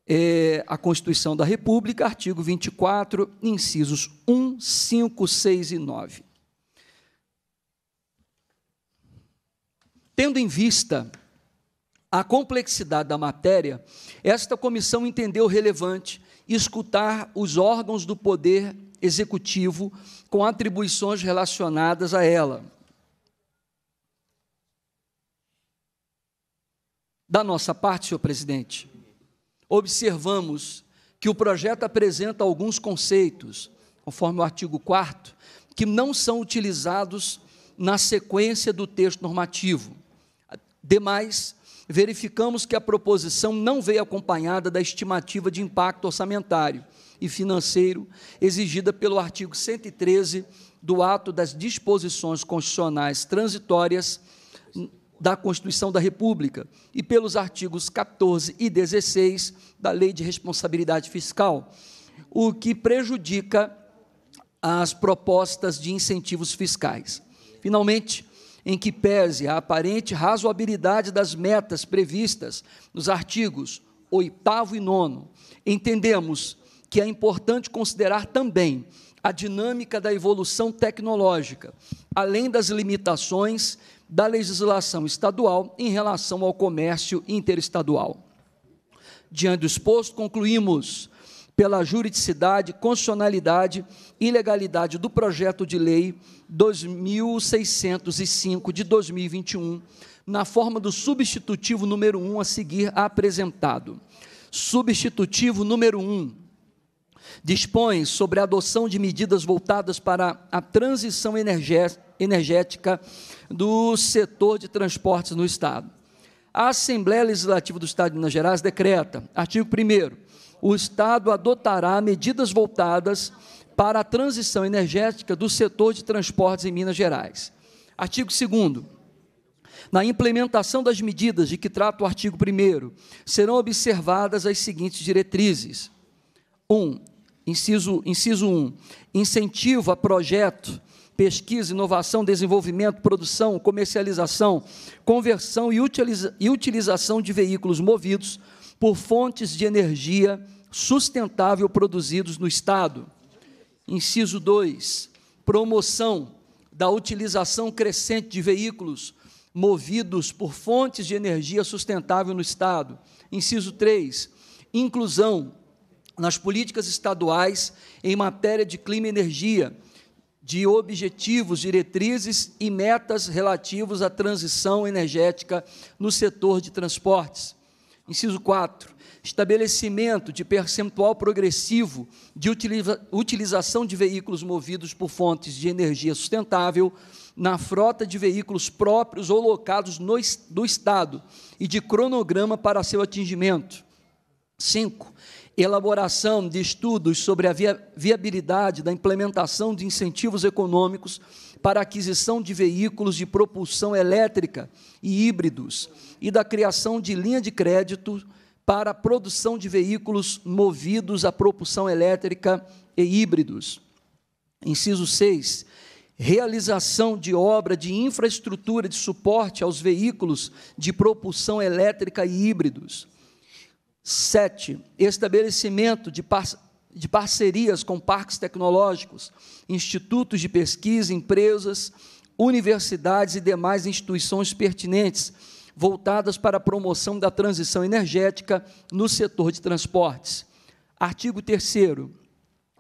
[SPEAKER 3] é, a Constituição da República, artigo 24, incisos 1, 5, 6 e 9. Tendo em vista a complexidade da matéria, esta comissão entendeu relevante escutar os órgãos do poder executivo com atribuições relacionadas a ela. Da nossa parte, senhor presidente, observamos que o projeto apresenta alguns conceitos, conforme o artigo 4, que não são utilizados na sequência do texto normativo. Demais, verificamos que a proposição não veio acompanhada da estimativa de impacto orçamentário e financeiro exigida pelo artigo 113 do ato das disposições constitucionais transitórias da Constituição da República e pelos artigos 14 e 16 da Lei de Responsabilidade Fiscal, o que prejudica as propostas de incentivos fiscais. Finalmente, em que pese a aparente razoabilidade das metas previstas nos artigos 8 e 9, entendemos que é importante considerar também a dinâmica da evolução tecnológica, além das limitações da legislação estadual em relação ao comércio interestadual. Diante do exposto, concluímos pela juridicidade, constitucionalidade e legalidade do projeto de lei 2605 de 2021, na forma do substitutivo número 1 a seguir apresentado. Substitutivo número 1 dispõe sobre a adoção de medidas voltadas para a transição energética do setor de transportes no estado. A Assembleia Legislativa do Estado de Minas Gerais decreta, artigo 1 o Estado adotará medidas voltadas para a transição energética do setor de transportes em Minas Gerais. Artigo 2. Na implementação das medidas de que trata o artigo 1, serão observadas as seguintes diretrizes: 1. Um, inciso, inciso 1. Um, incentivo a projeto, pesquisa, inovação, desenvolvimento, produção, comercialização, conversão e, e utilização de veículos movidos por fontes de energia sustentável produzidos no Estado. Inciso 2. Promoção da utilização crescente de veículos movidos por fontes de energia sustentável no Estado. Inciso 3. Inclusão nas políticas estaduais em matéria de clima e energia, de objetivos, diretrizes e metas relativos à transição energética no setor de transportes. Inciso 4 estabelecimento de percentual progressivo de utiliza, utilização de veículos movidos por fontes de energia sustentável na frota de veículos próprios ou locados no, Estado e de cronograma para seu atingimento. 5. Elaboração de estudos sobre a via, viabilidade da implementação de incentivos econômicos para aquisição de veículos de propulsão elétrica e híbridos e da criação de linha de crédito para a produção de veículos movidos a propulsão elétrica e híbridos. Inciso 6. Realização de obra de infraestrutura de suporte aos veículos de propulsão elétrica e híbridos. 7. Estabelecimento de, par de parcerias com parques tecnológicos, institutos de pesquisa, empresas, universidades e demais instituições pertinentes voltadas para a promoção da transição energética no setor de transportes. Artigo 3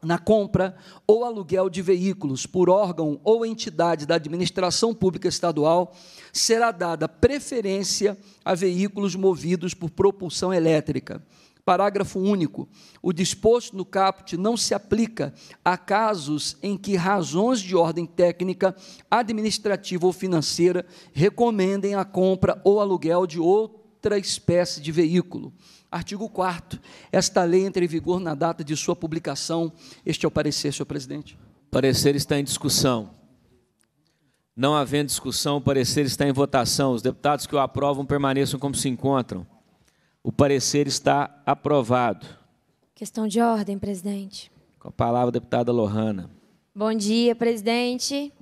[SPEAKER 3] na compra ou aluguel de veículos por órgão ou entidade da administração pública estadual, será dada preferência a veículos movidos por propulsão elétrica. Parágrafo único. O disposto no caput não se aplica a casos em que razões de ordem técnica, administrativa ou financeira recomendem a compra ou aluguel de outra espécie de veículo. Artigo 4 Esta lei entra em vigor na data de sua publicação. Este é o parecer, senhor presidente.
[SPEAKER 1] O parecer está em discussão. Não havendo discussão, o parecer está em votação. Os deputados que o aprovam permaneçam como se encontram. O parecer está aprovado.
[SPEAKER 5] Questão de ordem, presidente.
[SPEAKER 1] Com a palavra, deputada Lohana.
[SPEAKER 5] Bom dia, presidente.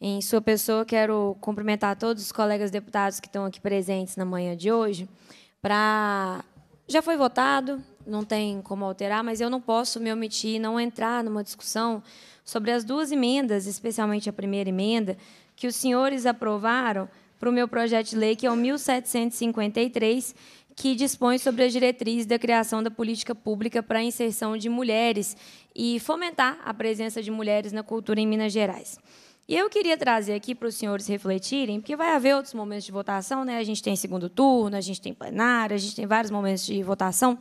[SPEAKER 5] Em sua pessoa, quero cumprimentar todos os colegas deputados que estão aqui presentes na manhã de hoje. Pra... Já foi votado, não tem como alterar, mas eu não posso me omitir e não entrar numa discussão sobre as duas emendas, especialmente a primeira emenda, que os senhores aprovaram para o meu projeto de lei, que é o 1753, que dispõe sobre as diretrizes da criação da política pública para a inserção de mulheres e fomentar a presença de mulheres na cultura em Minas Gerais. E eu queria trazer aqui para os senhores refletirem, porque vai haver outros momentos de votação, né? A gente tem segundo turno, a gente tem plenário, a gente tem vários momentos de votação.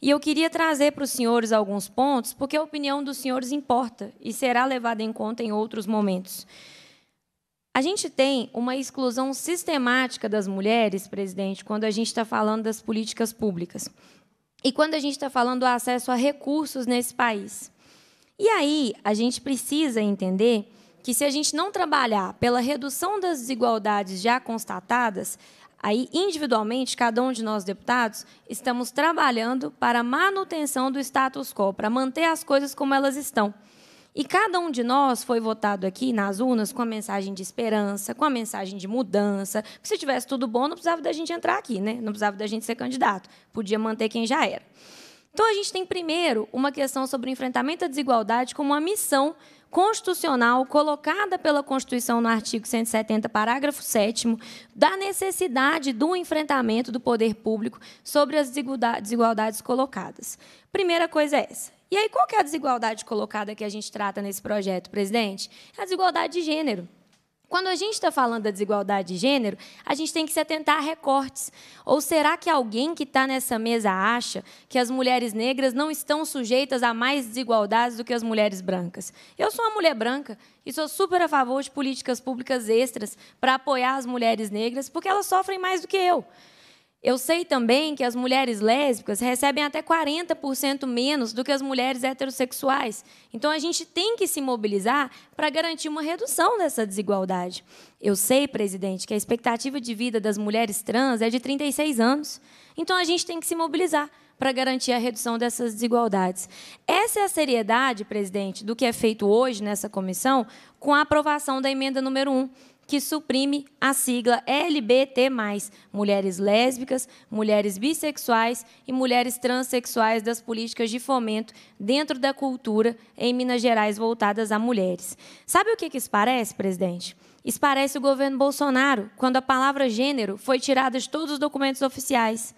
[SPEAKER 5] E eu queria trazer para os senhores alguns pontos, porque a opinião dos senhores importa e será levada em conta em outros momentos. A gente tem uma exclusão sistemática das mulheres, presidente, quando a gente está falando das políticas públicas e quando a gente está falando do acesso a recursos nesse país. E aí a gente precisa entender que se a gente não trabalhar pela redução das desigualdades já constatadas, aí individualmente cada um de nós deputados estamos trabalhando para a manutenção do status quo, para manter as coisas como elas estão. E cada um de nós foi votado aqui nas urnas com a mensagem de esperança, com a mensagem de mudança. Porque se tivesse tudo bom, não precisava da gente entrar aqui, né? não precisava da gente ser candidato. Podia manter quem já era. Então, a gente tem, primeiro, uma questão sobre o enfrentamento à desigualdade como uma missão constitucional colocada pela Constituição no artigo 170, parágrafo 7 da necessidade do enfrentamento do poder público sobre as desigualdades colocadas. Primeira coisa é essa. E aí, qual que é a desigualdade colocada que a gente trata nesse projeto, presidente? É a desigualdade de gênero. Quando a gente está falando da desigualdade de gênero, a gente tem que se atentar a recortes. Ou será que alguém que está nessa mesa acha que as mulheres negras não estão sujeitas a mais desigualdades do que as mulheres brancas? Eu sou uma mulher branca e sou super a favor de políticas públicas extras para apoiar as mulheres negras, porque elas sofrem mais do que eu. Eu sei também que as mulheres lésbicas recebem até 40% menos do que as mulheres heterossexuais. Então a gente tem que se mobilizar para garantir uma redução dessa desigualdade. Eu sei, presidente, que a expectativa de vida das mulheres trans é de 36 anos. Então a gente tem que se mobilizar para garantir a redução dessas desigualdades. Essa é a seriedade, presidente, do que é feito hoje nessa comissão com a aprovação da emenda número 1 que suprime a sigla LBT, mulheres lésbicas, mulheres bissexuais e mulheres transexuais das políticas de fomento dentro da cultura em Minas Gerais voltadas a mulheres. Sabe o que isso parece, presidente? Isso parece o governo Bolsonaro, quando a palavra gênero foi tirada de todos os documentos oficiais.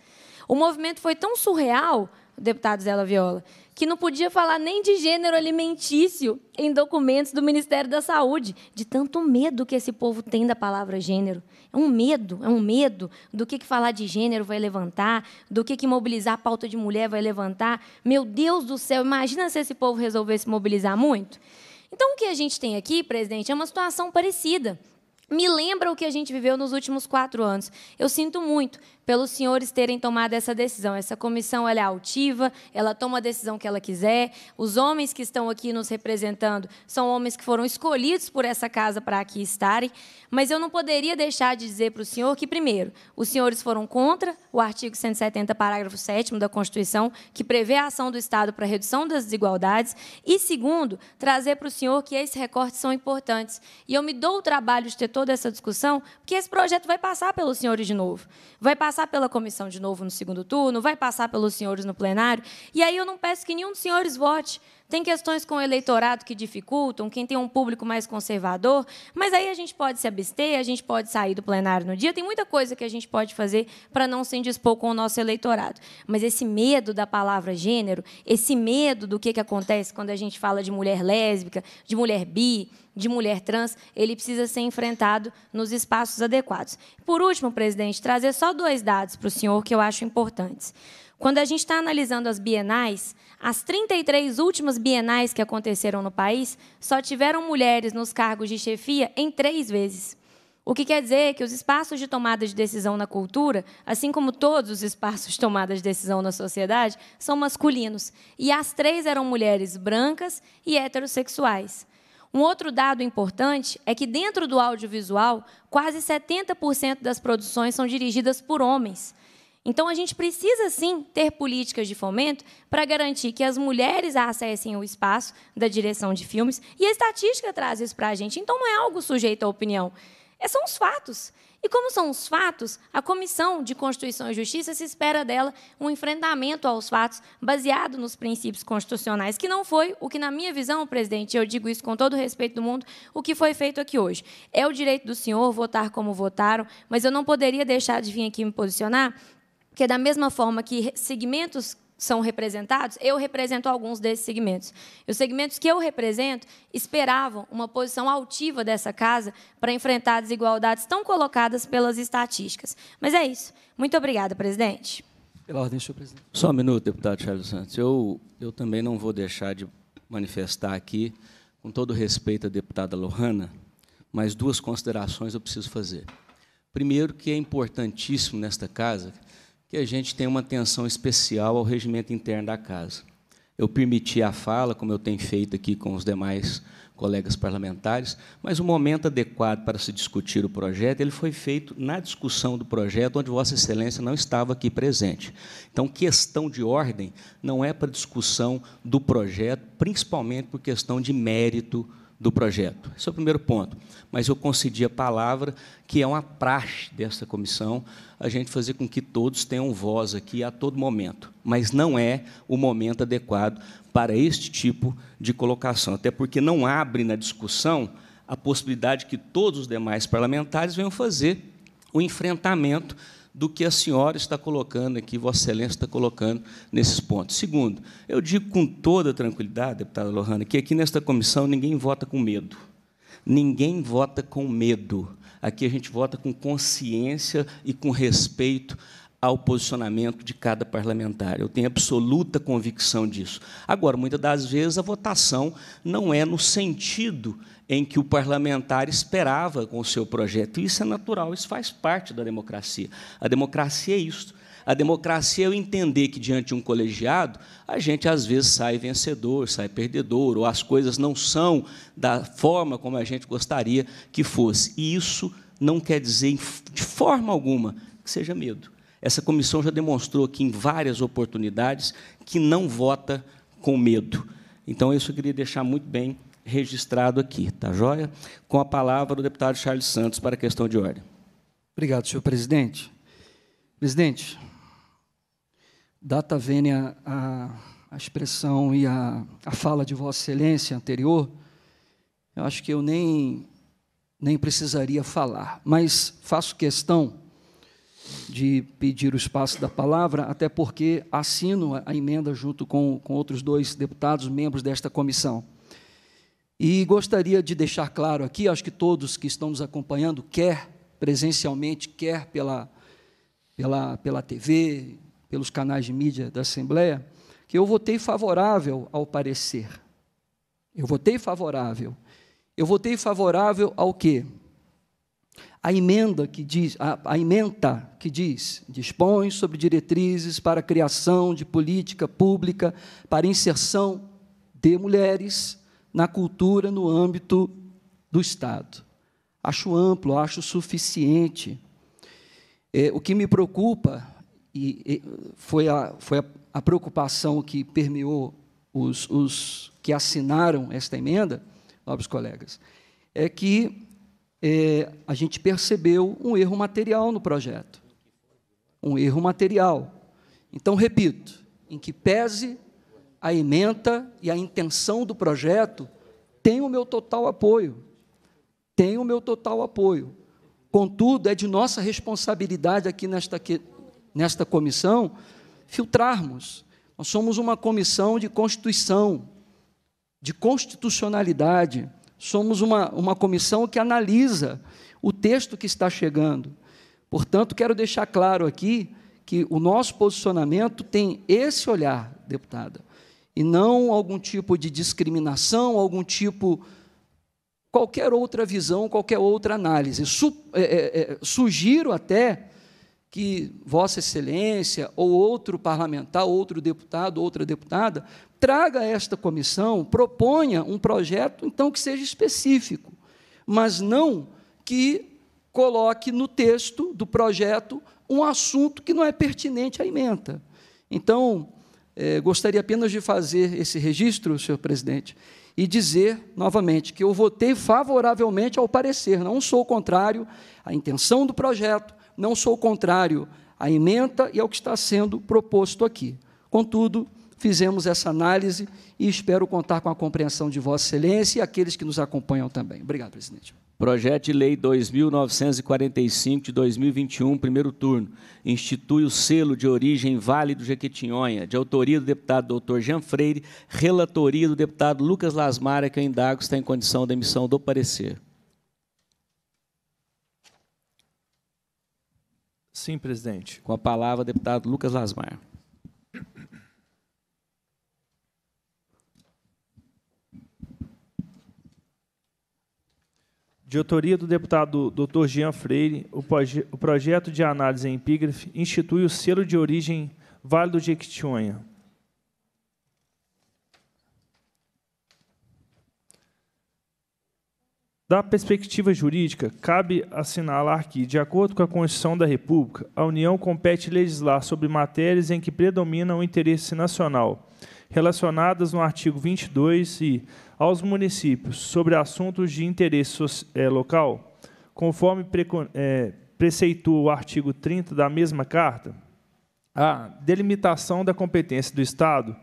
[SPEAKER 5] O movimento foi tão surreal o deputado Zé Viola, que não podia falar nem de gênero alimentício em documentos do Ministério da Saúde, de tanto medo que esse povo tem da palavra gênero. É um medo, é um medo do que, que falar de gênero vai levantar, do que, que mobilizar a pauta de mulher vai levantar. Meu Deus do céu, imagina se esse povo resolvesse mobilizar muito. Então, o que a gente tem aqui, presidente, é uma situação parecida me lembra o que a gente viveu nos últimos quatro anos. Eu sinto muito pelos senhores terem tomado essa decisão. Essa comissão é altiva, ela toma a decisão que ela quiser. Os homens que estão aqui nos representando são homens que foram escolhidos por essa casa para aqui estarem. Mas eu não poderia deixar de dizer para o senhor que, primeiro, os senhores foram contra o artigo 170, parágrafo 7 da Constituição, que prevê a ação do Estado para a redução das desigualdades. E, segundo, trazer para o senhor que esses recortes são importantes. E eu me dou o trabalho de ter toda essa discussão, porque esse projeto vai passar pelos senhores de novo. Vai passar passar pela comissão de novo no segundo turno, vai passar pelos senhores no plenário, e aí eu não peço que nenhum dos senhores vote. Tem questões com o eleitorado que dificultam, quem tem um público mais conservador, mas aí a gente pode se abster, a gente pode sair do plenário no dia, tem muita coisa que a gente pode fazer para não se indispor com o nosso eleitorado. Mas esse medo da palavra gênero, esse medo do que, que acontece quando a gente fala de mulher lésbica, de mulher bi, de mulher trans, ele precisa ser enfrentado nos espaços adequados. Por último, presidente, trazer só dois dados para o senhor que eu acho importantes. Quando a gente está analisando as bienais, as 33 últimas bienais que aconteceram no país só tiveram mulheres nos cargos de chefia em três vezes. O que quer dizer que os espaços de tomada de decisão na cultura, assim como todos os espaços de tomada de decisão na sociedade, são masculinos. E as três eram mulheres brancas e heterossexuais. Um outro dado importante é que, dentro do audiovisual, quase 70% das produções são dirigidas por homens. Então, a gente precisa sim ter políticas de fomento para garantir que as mulheres acessem o espaço da direção de filmes. E a estatística traz isso para a gente. Então, não é algo sujeito à opinião. É, são os fatos. E como são os fatos, a Comissão de Constituição e Justiça se espera dela um enfrentamento aos fatos baseado nos princípios constitucionais, que não foi o que, na minha visão, presidente, eu digo isso com todo o respeito do mundo, o que foi feito aqui hoje. É o direito do senhor votar como votaram, mas eu não poderia deixar de vir aqui me posicionar porque, da mesma forma que segmentos são representados, eu represento alguns desses segmentos. E os segmentos que eu represento esperavam uma posição altiva dessa casa para enfrentar desigualdades tão colocadas pelas estatísticas. Mas é isso. Muito obrigada, presidente.
[SPEAKER 3] Pela ordem, senhor presidente.
[SPEAKER 1] Só um minuto, deputado Charles Santos. Eu, eu também não vou deixar de manifestar aqui, com todo respeito à deputada Lohana, mas duas considerações eu preciso fazer. Primeiro, que é importantíssimo nesta casa que a gente tem uma atenção especial ao regimento interno da casa. Eu permiti a fala, como eu tenho feito aqui com os demais colegas parlamentares, mas o momento adequado para se discutir o projeto, ele foi feito na discussão do projeto, onde Vossa Excelência não estava aqui presente. Então, questão de ordem não é para discussão do projeto, principalmente por questão de mérito do projeto. Esse é o primeiro ponto. Mas eu concedi a palavra, que é uma praxe desta comissão, a gente fazer com que todos tenham voz aqui a todo momento. Mas não é o momento adequado para este tipo de colocação, até porque não abre na discussão a possibilidade que todos os demais parlamentares venham fazer o enfrentamento do que a senhora está colocando aqui, Vossa Excelência está colocando nesses pontos. Segundo, eu digo com toda tranquilidade, deputada Lohana, que aqui nesta comissão ninguém vota com medo. Ninguém vota com medo. Aqui a gente vota com consciência e com respeito ao posicionamento de cada parlamentar. Eu tenho absoluta convicção disso. Agora, muitas das vezes a votação não é no sentido em que o parlamentar esperava com o seu projeto. Isso é natural, isso faz parte da democracia. A democracia é isso. A democracia é eu entender que, diante de um colegiado, a gente às vezes sai vencedor, sai perdedor, ou as coisas não são da forma como a gente gostaria que fosse. E isso não quer dizer, de forma alguma, que seja medo. Essa comissão já demonstrou aqui em várias oportunidades que não vota com medo. Então, isso eu queria deixar muito bem registrado aqui, tá joia? Com a palavra do deputado Charles Santos para a questão de ordem.
[SPEAKER 3] Obrigado, senhor presidente. Presidente, data vênia a, a expressão e a, a fala de Vossa Excelência anterior, eu acho que eu nem, nem precisaria falar, mas faço questão de pedir o espaço da palavra, até porque assino a emenda junto com, com outros dois deputados, membros desta comissão. E gostaria de deixar claro aqui, acho que todos que estão nos acompanhando, quer presencialmente, quer pela, pela, pela TV, pelos canais de mídia da Assembleia, que eu votei favorável ao parecer. Eu votei favorável. Eu votei favorável ao quê? A emenda que diz, a, a emenda que diz, dispõe sobre diretrizes para a criação de política pública para inserção de mulheres na cultura no âmbito do Estado. Acho amplo, acho suficiente. É, o que me preocupa e, e foi, a, foi a, a, preocupação que permeou os, os, que assinaram esta emenda, nobres colegas, é que é, a gente percebeu um erro material no projeto. Um erro material. Então, repito, em que pese a ementa e a intenção do projeto têm o meu total apoio. Tem o meu total apoio. Contudo, é de nossa responsabilidade aqui nesta, nesta comissão filtrarmos. Nós somos uma comissão de constituição, de constitucionalidade. Somos uma, uma comissão que analisa o texto que está chegando. Portanto, quero deixar claro aqui que o nosso posicionamento tem esse olhar, deputada, e não algum tipo de discriminação, algum tipo qualquer outra visão, qualquer outra análise. Su, é, é, é, sugiro até que Vossa Excelência ou outro parlamentar, outro deputado, outra deputada, traga esta comissão, proponha um projeto, então, que seja específico, mas não que coloque no texto do projeto um assunto que não é pertinente à emenda. Então, eh, gostaria apenas de fazer esse registro, senhor presidente, e dizer novamente que eu votei favoravelmente ao parecer, não sou contrário à intenção do projeto, não sou contrário à emenda e ao que está sendo proposto aqui. Contudo, fizemos essa análise e espero contar com a compreensão de Vossa Excelência e aqueles que nos acompanham também. Obrigado, presidente.
[SPEAKER 1] Projeto de Lei 2945 de 2021, primeiro turno, institui o selo de origem Vale do Jequitinhonha, de autoria do deputado doutor Jean Freire, relatoria do deputado Lucas Lasmara, que eu indago está em condição da emissão do parecer. Sim, presidente. Com a palavra, deputado Lucas Lasmar.
[SPEAKER 4] de autoria do deputado Dr. Jean Freire, o, proje o projeto de análise em epígrafe institui o selo de origem Vale do Jequitinhonha. Da perspectiva jurídica, cabe assinalar que, de acordo com a Constituição da República, a União compete legislar sobre matérias em que predomina o interesse nacional, relacionadas no artigo 22 e aos municípios sobre assuntos de interesse eh, local, conforme eh, preceitua o artigo 30 da mesma carta, a delimitação da competência do Estado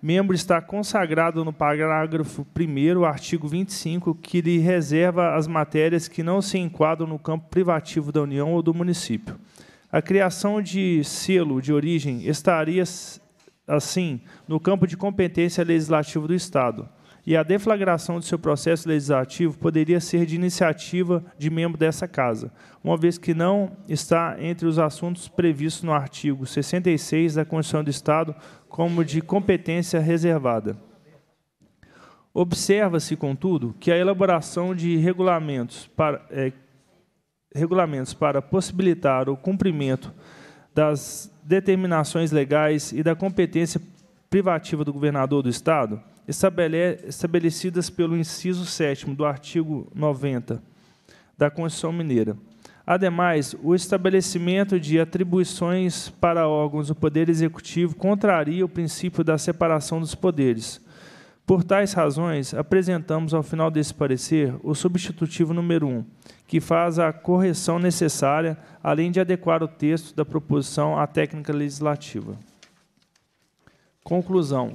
[SPEAKER 4] membro está consagrado no parágrafo 1 artigo 25, que lhe reserva as matérias que não se enquadram no campo privativo da União ou do município. A criação de selo de origem estaria assim, no campo de competência legislativa do Estado, e a deflagração de seu processo legislativo poderia ser de iniciativa de membro dessa Casa, uma vez que não está entre os assuntos previstos no artigo 66 da Constituição do Estado como de competência reservada. Observa-se, contudo, que a elaboração de regulamentos para, é, regulamentos para possibilitar o cumprimento das determinações legais e da competência privativa do governador do Estado, estabelecidas pelo inciso 7 do artigo 90 da Constituição Mineira. Ademais, o estabelecimento de atribuições para órgãos do Poder Executivo contraria o princípio da separação dos poderes, por tais razões, apresentamos ao final desse parecer o substitutivo número 1, que faz a correção necessária, além de adequar o texto da proposição à técnica legislativa. Conclusão.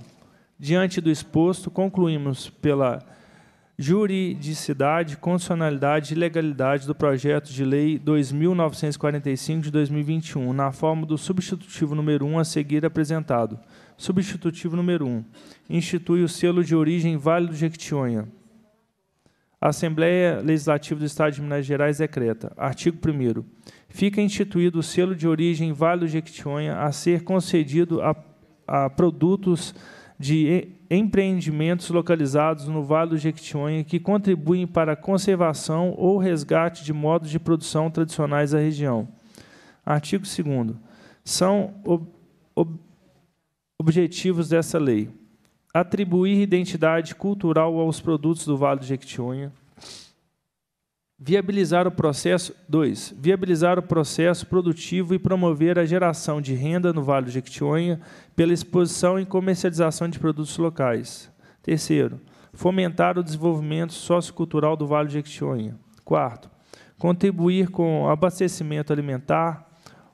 [SPEAKER 4] Diante do exposto, concluímos pela juridicidade, constitucionalidade e legalidade do projeto de lei 2945 de 2021, na forma do substitutivo número 1 a seguir apresentado. Substitutivo número 1. Institui o selo de origem Vale do Jequitinhonha. A Assembleia Legislativa do Estado de Minas Gerais decreta. Artigo 1 Fica instituído o selo de origem Vale do Jequitinhonha a ser concedido a, a produtos de empreendimentos localizados no Vale do Jequitinhonha que contribuem para a conservação ou resgate de modos de produção tradicionais da região. Artigo 2 São ob, ob objetivos dessa lei: atribuir identidade cultural aos produtos do Vale do Jequitinhonha, viabilizar o processo 2, viabilizar o processo produtivo e promover a geração de renda no Vale do Jequitinhonha pela exposição e comercialização de produtos locais. Terceiro, fomentar o desenvolvimento sociocultural do Vale do Jequitinhonha. Quarto, contribuir com abastecimento alimentar,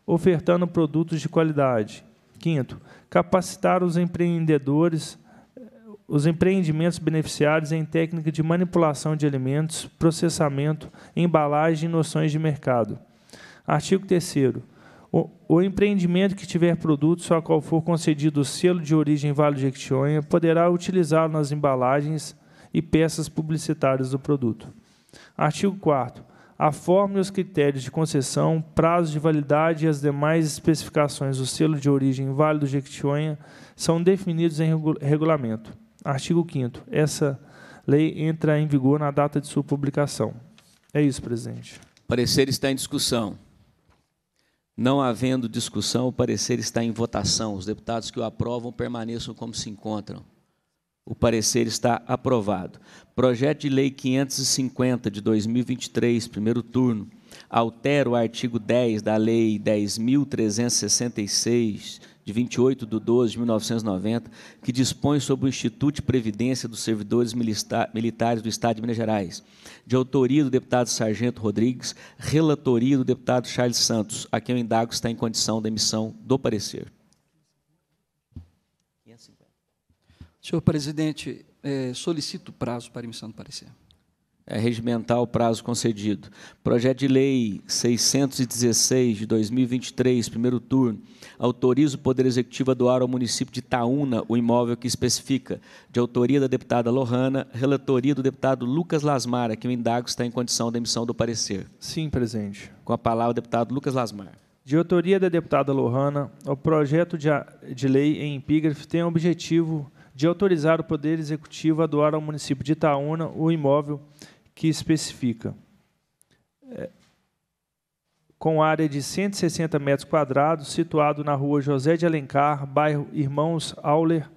[SPEAKER 4] ofertando produtos de qualidade. Quinto, capacitar os empreendedores, os empreendimentos beneficiários em técnica de manipulação de alimentos, processamento, embalagem e noções de mercado. Artigo 3 o, o, empreendimento que tiver produtos a qual for concedido o selo de origem Vale de Jequitinhonha poderá utilizá-lo nas embalagens e peças publicitárias do produto. Artigo 4 a forma e os critérios de concessão, prazo de validade e as demais especificações do selo de origem válido de Jequitinhonha são definidos em regulamento. Artigo 5 Essa lei entra em vigor na data de sua publicação. É isso, presidente.
[SPEAKER 1] O parecer está em discussão. Não havendo discussão, o parecer está em votação. Os deputados que o aprovam permaneçam como se encontram. O parecer está aprovado. Projeto de Lei 550 de 2023, primeiro turno, altera o artigo 10 da Lei 10.366, de 28 de 12 de 1990, que dispõe sobre o Instituto de Previdência dos Servidores Militares do Estado de Minas Gerais, de autoria do deputado Sargento Rodrigues, relatoria do deputado Charles Santos, a quem eu indago está em condição da emissão do parecer.
[SPEAKER 3] Senhor presidente, é, solicito prazo para emissão do parecer.
[SPEAKER 1] É regimental o prazo concedido. Projeto de Lei 616 de 2023, primeiro turno, autoriza o Poder Executivo a doar ao município de Itaúna o imóvel que especifica, de autoria da deputada Lohana, relatoria do deputado Lucas Lasmar, que o indago está em condição da emissão do parecer.
[SPEAKER 4] Sim, presidente.
[SPEAKER 1] Com a palavra, o deputado Lucas Lasmar.
[SPEAKER 4] De autoria da deputada Lohana, o projeto de, de lei em epígrafe tem o objetivo de autorizar o Poder Executivo a doar ao município de Itaúna o imóvel que especifica, é, com área de 160 metros quadrados, situado na rua José de Alencar, bairro Irmãos Auler,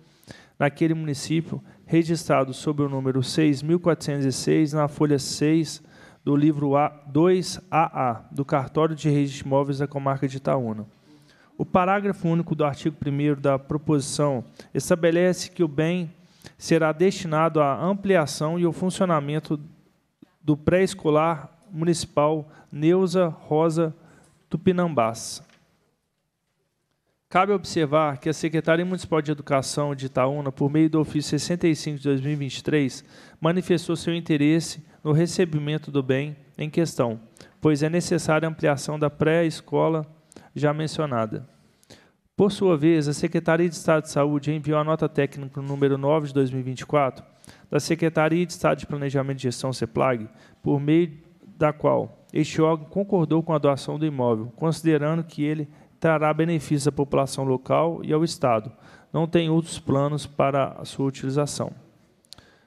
[SPEAKER 4] naquele município, registrado sob o número 6.406, na folha 6 do livro A, 2AA, do Cartório de Registro de Imóveis da Comarca de Itaúna. O parágrafo único do artigo 1 da proposição estabelece que o bem será destinado à ampliação e ao funcionamento do pré-escolar municipal Neuza Rosa Tupinambás. Cabe observar que a Secretaria Municipal de Educação de Itaúna, por meio do ofício 65 de 2023, manifestou seu interesse no recebimento do bem em questão, pois é necessária a ampliação da pré-escola já mencionada. Por sua vez, a Secretaria de Estado de Saúde enviou a nota técnica número 9 de 2024 da Secretaria de Estado de Planejamento e Gestão CEPLAG, por meio da qual este órgão concordou com a doação do imóvel, considerando que ele trará benefícios à população local e ao Estado. Não tem outros planos para a sua utilização.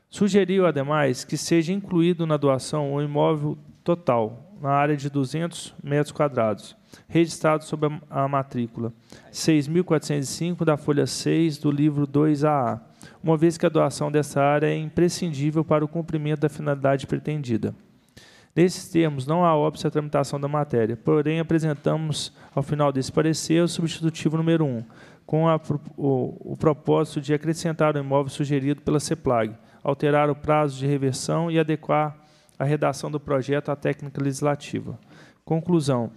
[SPEAKER 4] Sugeriu, ademais, que seja incluído na doação o imóvel total, na área de 200 metros quadrados, registrado sob a, matrícula 6.405 da folha 6 do livro 2AA, uma vez que a doação dessa área é imprescindível para o cumprimento da finalidade pretendida. Nesses termos, não há óbvio à tramitação da matéria, porém apresentamos, ao final desse parecer, o substitutivo número 1, com a, o, o propósito de acrescentar o imóvel sugerido pela CEPLAG, alterar o prazo de reversão e adequar a redação do projeto à técnica legislativa. Conclusão.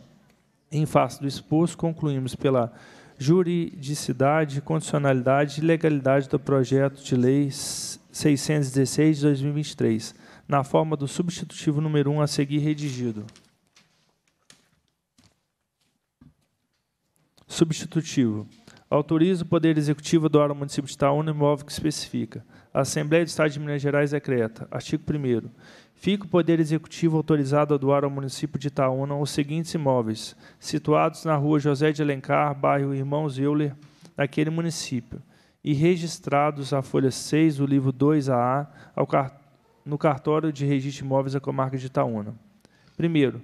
[SPEAKER 4] Em face do exposto, concluímos pela juridicidade, condicionalidade e legalidade do projeto de lei 616 de 2023, na forma do substitutivo número 1 a seguir redigido. Substitutivo. Autoriza o Poder Executivo a doar ao município de Itaúna imóvel que especifica. A Assembleia do Estado de Minas Gerais decreta. Artigo 1 Fica o Poder Executivo autorizado a doar ao município de Itaúna os seguintes imóveis, situados na rua José de Alencar, bairro Irmãos Euler, naquele município, e registrados à Folha 6 o livro 2AA ao, no cartório de registro de imóveis da comarca de Itaúna. Primeiro,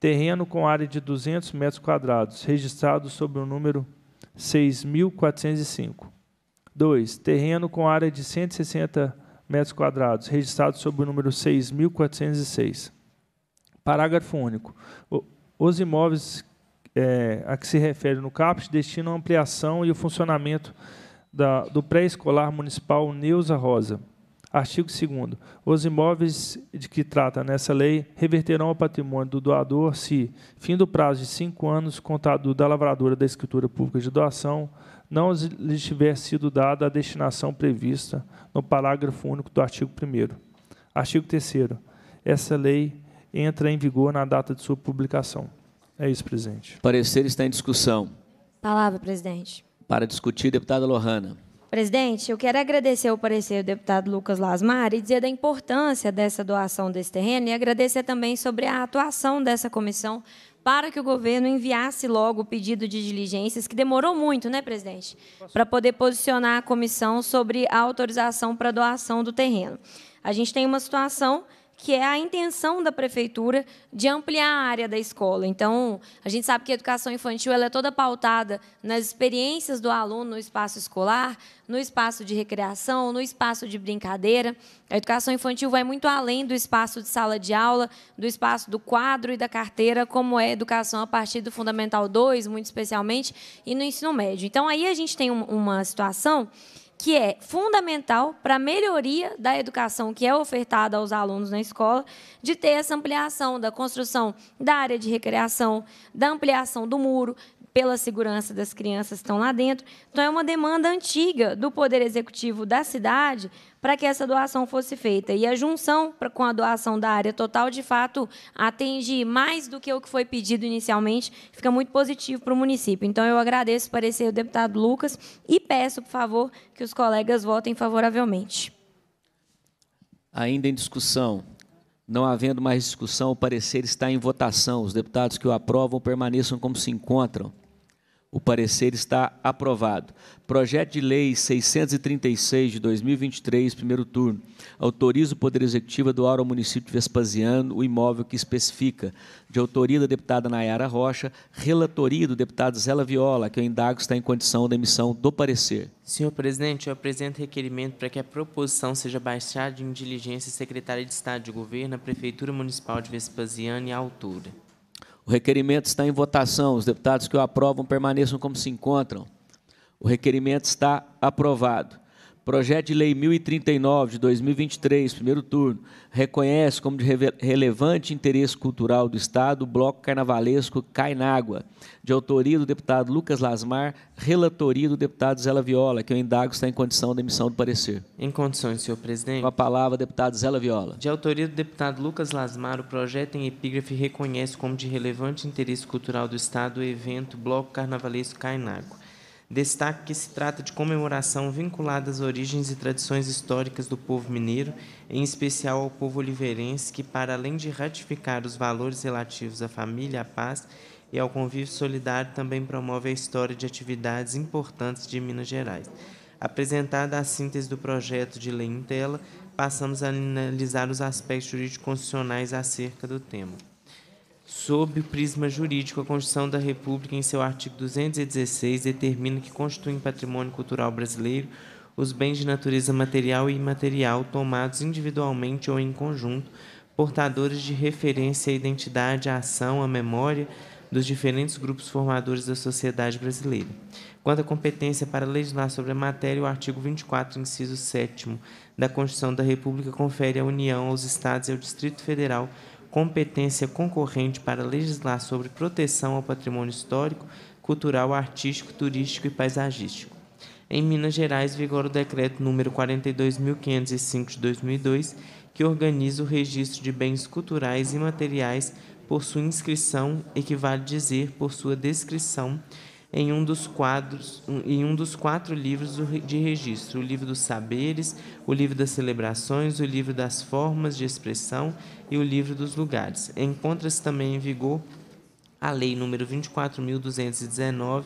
[SPEAKER 4] terreno com área de 200 metros quadrados, registrado sob o número 6.405. 2. Terreno com área de 160 metros metros quadrados, registrado sob o número 6.406. Parágrafo único. Os imóveis é, a que se refere no CAPES destinam a ampliação e o funcionamento da, do pré-escolar municipal Neuza Rosa. Artigo 2 Os imóveis de que trata nessa lei reverterão ao patrimônio do doador se, fim do prazo de cinco anos, contado da lavradora da escritura pública de doação, não lhes tiver sido dada a destinação prevista no parágrafo único do artigo 1. Artigo 3. Essa lei entra em vigor na data de sua publicação. É isso, presidente.
[SPEAKER 1] Parecer está em discussão.
[SPEAKER 5] Palavra, presidente.
[SPEAKER 1] Para discutir, deputada Lohana.
[SPEAKER 5] Presidente, eu quero agradecer o parecer do deputado Lucas Lasmar e dizer da importância dessa doação desse terreno e agradecer também sobre a atuação dessa comissão para que o governo enviasse logo o pedido de diligências, que demorou muito, né, presidente, para poder posicionar a comissão sobre a autorização para doação do terreno. A gente tem uma situação que é a intenção da prefeitura de ampliar a área da escola. Então, a gente sabe que a educação infantil ela é toda pautada nas experiências do aluno no espaço escolar, no espaço de recreação, no espaço de brincadeira. A educação infantil vai muito além do espaço de sala de aula, do espaço do quadro e da carteira, como é a educação a partir do Fundamental 2, muito especialmente, e no ensino médio. Então, aí a gente tem uma situação que é fundamental para a melhoria da educação que é ofertada aos alunos na escola, de ter essa ampliação da construção da área de recreação, da ampliação do muro, pela segurança das crianças que estão lá dentro. Então, é uma demanda antiga do Poder Executivo da cidade para que essa doação fosse feita. E a junção com a doação da área total, de fato, atende mais do que o que foi pedido inicialmente, fica muito positivo para o município. Então, eu agradeço o parecer do deputado Lucas e peço, por favor, que os colegas votem favoravelmente.
[SPEAKER 1] Ainda em discussão. Não havendo mais discussão, o parecer está em votação. Os deputados que o aprovam permaneçam como se encontram. O parecer está aprovado. Projeto de Lei 636 de 2023, primeiro turno, autoriza o Poder Executivo do doar ao município de Vespasiano o imóvel que especifica. De autoria da deputada Nayara Rocha, relatoria do deputado Zela Viola, que eu indago está em condição da emissão do parecer.
[SPEAKER 6] Senhor presidente, eu apresento requerimento para que a proposição seja baixada em diligência secretária de Estado de Governo, à Prefeitura Municipal de Vespasiano e à altura.
[SPEAKER 1] O requerimento está em votação. Os deputados que o aprovam permaneçam como se encontram. O requerimento está aprovado. Projeto de Lei 1039 de 2023, primeiro turno, reconhece como de relevante interesse cultural do Estado o bloco carnavalesco Cai Nágua, de autoria do deputado Lucas Lasmar, relatoria do deputado Zela Viola, que eu indago está em condição da emissão do parecer. Em condições, senhor presidente. Com a palavra, deputado
[SPEAKER 6] Zela Viola. De autoria do deputado Lucas Lasmar, o projeto em epígrafe reconhece como de relevante interesse cultural do Estado o evento Bloco Carnavalesco Cai Nágua Destaque que se trata de comemoração vinculada às origens e tradições históricas do povo mineiro, em especial ao povo oliveirense, que, para além de ratificar os valores relativos à família, à paz e ao convívio solidário, também promove a história de atividades importantes de Minas Gerais. Apresentada a síntese do projeto de lei em tela, passamos a analisar os aspectos jurídicos constitucionais acerca do tema. Sob o prisma jurídico, a Constituição da República, em seu artigo 216, determina que constituem patrimônio cultural brasileiro os bens de natureza material e imaterial tomados individualmente ou em conjunto, portadores de referência à identidade, à ação, à memória dos diferentes grupos formadores da sociedade brasileira. Quanto à competência para legislar sobre a matéria, o artigo 24, inciso 7 da Constituição da República confere à União, aos Estados e ao Distrito Federal competência concorrente para legislar sobre proteção ao patrimônio histórico, cultural, artístico, turístico e paisagístico. Em Minas Gerais, vigora o decreto número 42505 de 2002, que organiza o registro de bens culturais e materiais por sua inscrição, equivale dizer por sua descrição, em um dos quadros, em um dos quatro livros de registro: o livro dos saberes, o livro das celebrações, o livro das formas de expressão e o livro dos lugares. Encontra-se também em vigor a Lei número 24.219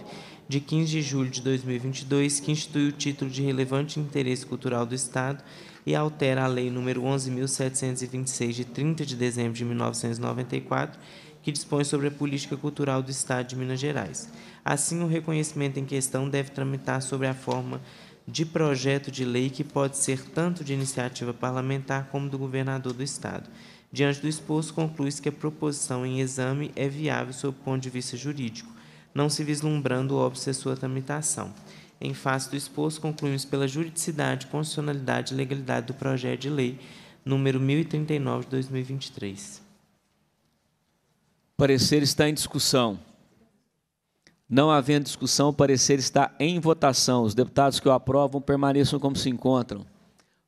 [SPEAKER 6] de 15 de julho de 2022, que institui o título de relevante interesse cultural do Estado e altera a Lei número 11.726 de 30 de dezembro de 1994 que dispõe sobre a política cultural do Estado de Minas Gerais. Assim, o reconhecimento em questão deve tramitar sobre a forma de projeto de lei que pode ser tanto de iniciativa parlamentar como do governador do Estado. Diante do exposto, conclui-se que a proposição em exame é viável sob o ponto de vista jurídico, não se vislumbrando óbvio a sua tramitação. Em face do exposto, concluímos pela juridicidade, constitucionalidade e legalidade do projeto de lei número 1039 de 2023
[SPEAKER 1] parecer está em discussão. Não havendo discussão, o parecer está em votação. Os deputados que o aprovam permaneçam como se encontram.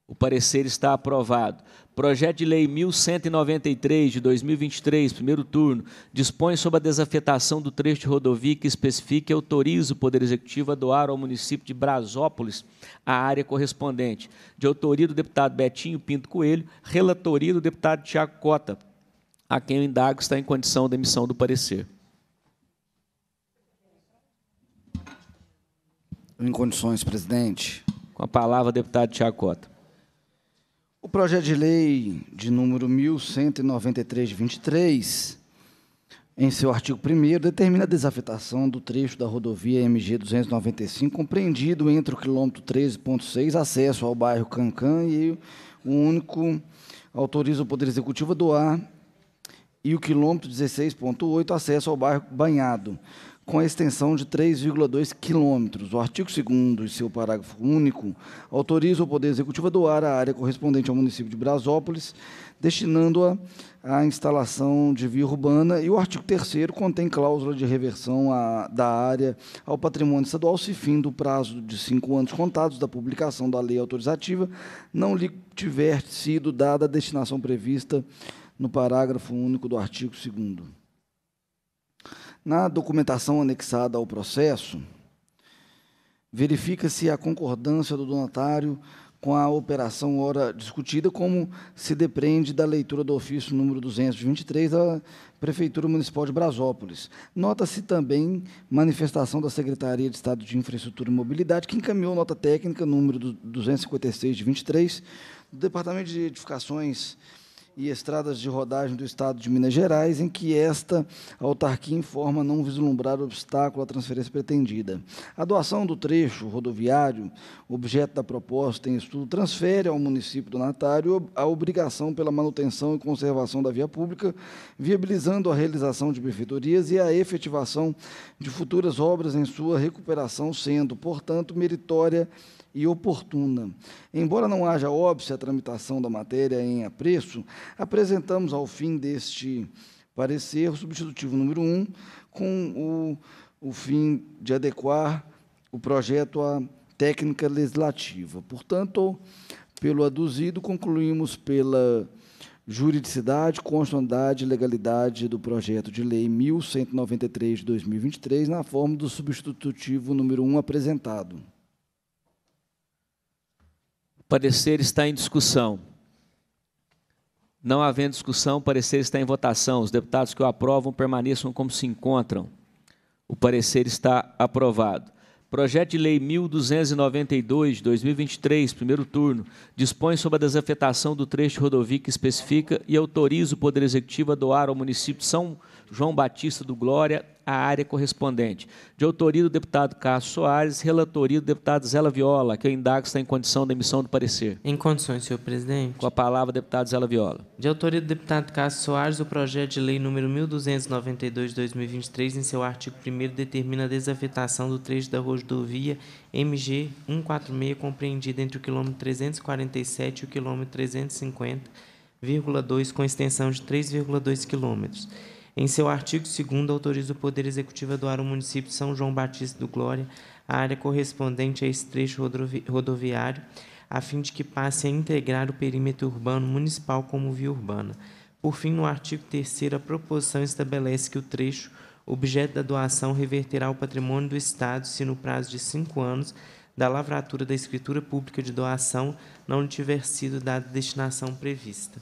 [SPEAKER 1] O parecer está aprovado. Projeto de Lei 1193 de 2023, primeiro turno, dispõe sobre a desafetação do trecho de rodovia que especifica e autoriza o Poder Executivo a doar ao município de Brasópolis a área correspondente. De autoria do deputado Betinho Pinto Coelho, relatoria do deputado Tiago Cota a quem o indago está em condição de emissão do parecer.
[SPEAKER 7] Em condições, presidente. Com a palavra, deputado Tiago Cota. O projeto de lei de número 1193 de 23, em seu artigo 1 determina a desafetação do trecho da rodovia MG 295 compreendido entre o quilômetro 13.6 acesso ao bairro Cancã e o único autoriza o Poder Executivo a doar e o quilômetro 16.8 acesso ao bairro Banhado, com extensão de 3,2 quilômetros. O artigo 2 e seu parágrafo único autoriza o Poder Executivo a doar a área correspondente ao município de Brasópolis, destinando-a à instalação de via urbana, e o artigo 3 contém cláusula de reversão a, da área ao patrimônio estadual, se fim do prazo de cinco anos contados da publicação da lei autorizativa não lhe tiver sido dada a destinação prevista no parágrafo único do artigo 2. Na documentação anexada ao processo, verifica-se a concordância do donatário com a operação ora discutida, como se depreende da leitura do ofício número 223 da Prefeitura Municipal de Brasópolis. Nota-se também manifestação da Secretaria de Estado de Infraestrutura e Mobilidade, que encaminhou nota técnica número 256 de 23 do Departamento de Edificações e estradas de rodagem do Estado de Minas Gerais, em que esta autarquia informa não vislumbrar obstáculo à transferência pretendida. A doação do trecho rodoviário, objeto da proposta em estudo, transfere ao município do Natário a obrigação pela manutenção e conservação da via pública, viabilizando a realização de benfeitorias e a efetivação de futuras obras em sua recuperação, sendo, portanto, meritória e oportuna. Embora não haja óbvia a tramitação da matéria em apreço, apresentamos ao fim deste parecer o substitutivo número 1 um, com o, o fim de adequar o projeto à técnica legislativa. Portanto, pelo aduzido, concluímos pela juridicidade, constitucionalidade e legalidade do projeto de lei 1193 de 2023, na forma do substitutivo número 1 apresentado
[SPEAKER 1] parecer está em discussão. Não havendo discussão, o parecer está em votação. Os deputados que o aprovam permaneçam como se encontram. O parecer está aprovado. Projeto de Lei 1292, de 2023, primeiro turno, dispõe sobre a desafetação do trecho de rodovia que especifica e autoriza o Poder Executivo a doar ao município de São Paulo João Batista do Glória, a área correspondente. De autoria do deputado Carlos Soares, relatoria do deputado Zela Viola, que eu indago está em condição da emissão do parecer.
[SPEAKER 6] Em condições, senhor presidente.
[SPEAKER 1] Com a palavra, deputado
[SPEAKER 6] Zela Viola. De autoria do deputado Carlos Soares, o projeto de lei número 1292 de 2023, em seu artigo 1 determina a desafetação do trecho da rodovia MG 146, compreendida entre o quilômetro 347 e o quilômetro 350,2, com extensão de 3,2 quilômetros em seu artigo 2, autoriza o Poder Executivo a doar ao município de São João Batista do Glória a área correspondente a esse trecho rodovi rodoviário, a fim de que passe a integrar o perímetro urbano municipal como via urbana. Por fim, no artigo 3, a proposição estabelece que o trecho objeto da doação reverterá ao patrimônio do Estado se, no prazo de cinco anos, da lavratura da escritura pública de doação não lhe tiver sido dada a destinação prevista.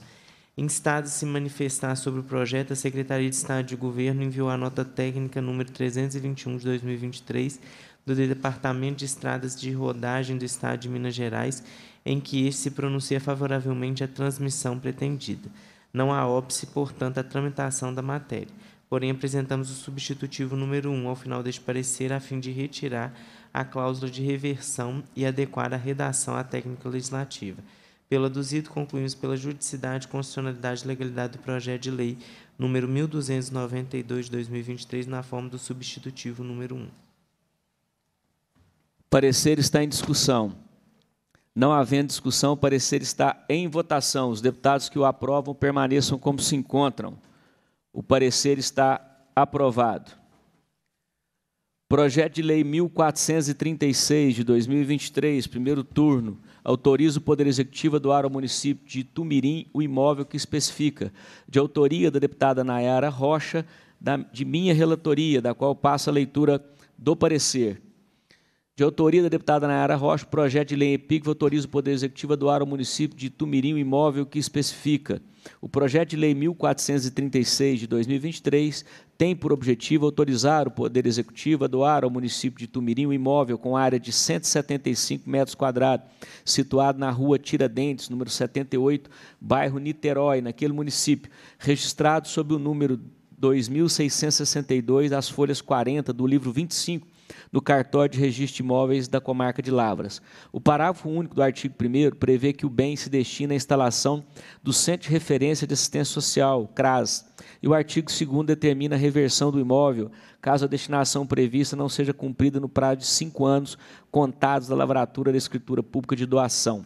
[SPEAKER 6] Instada se manifestar sobre o projeto, a Secretaria de Estado de Governo enviou a nota técnica número 321 de 2023 do Departamento de Estradas de Rodagem do Estado de Minas Gerais, em que este se pronuncia favoravelmente à transmissão pretendida. Não há óbice, portanto, à tramitação da matéria. Porém, apresentamos o substitutivo número 1 ao final deste parecer, a fim de retirar a cláusula de reversão e adequar a redação à técnica legislativa. Pelo aduzido, concluímos pela juridicidade, constitucionalidade e legalidade do projeto de lei número 1292 de 2023, na forma do substitutivo número 1.
[SPEAKER 1] Parecer está em discussão. Não havendo discussão, o parecer está em votação. Os deputados que o aprovam permaneçam como se encontram. O parecer está aprovado. Projeto de Lei 1436 de 2023, primeiro turno, autoriza o Poder Executivo a doar ao município de Tumirim o imóvel que especifica, de autoria da deputada Nayara Rocha, da, de minha relatoria, da qual passa a leitura do parecer. De autoria da deputada Nayara Rocha, o projeto de lei EPIC autoriza o Poder Executivo a doar ao município de Tumirim o imóvel que especifica. O projeto de lei 1436 de 2023 tem por objetivo autorizar o Poder Executivo a doar ao município de Tumirim imóvel com área de 175 metros quadrados, situado na rua Tiradentes, número 78, bairro Niterói, naquele município, registrado sob o número 2662, das folhas 40 do livro 25 no cartório de registro de imóveis da comarca de Lavras. O parágrafo único do artigo 1 prevê que o bem se destina à instalação do Centro de Referência de Assistência Social, CRAS, e o artigo 2 determina a reversão do imóvel, caso a destinação prevista não seja cumprida no prazo de cinco anos contados da lavratura da escritura pública de doação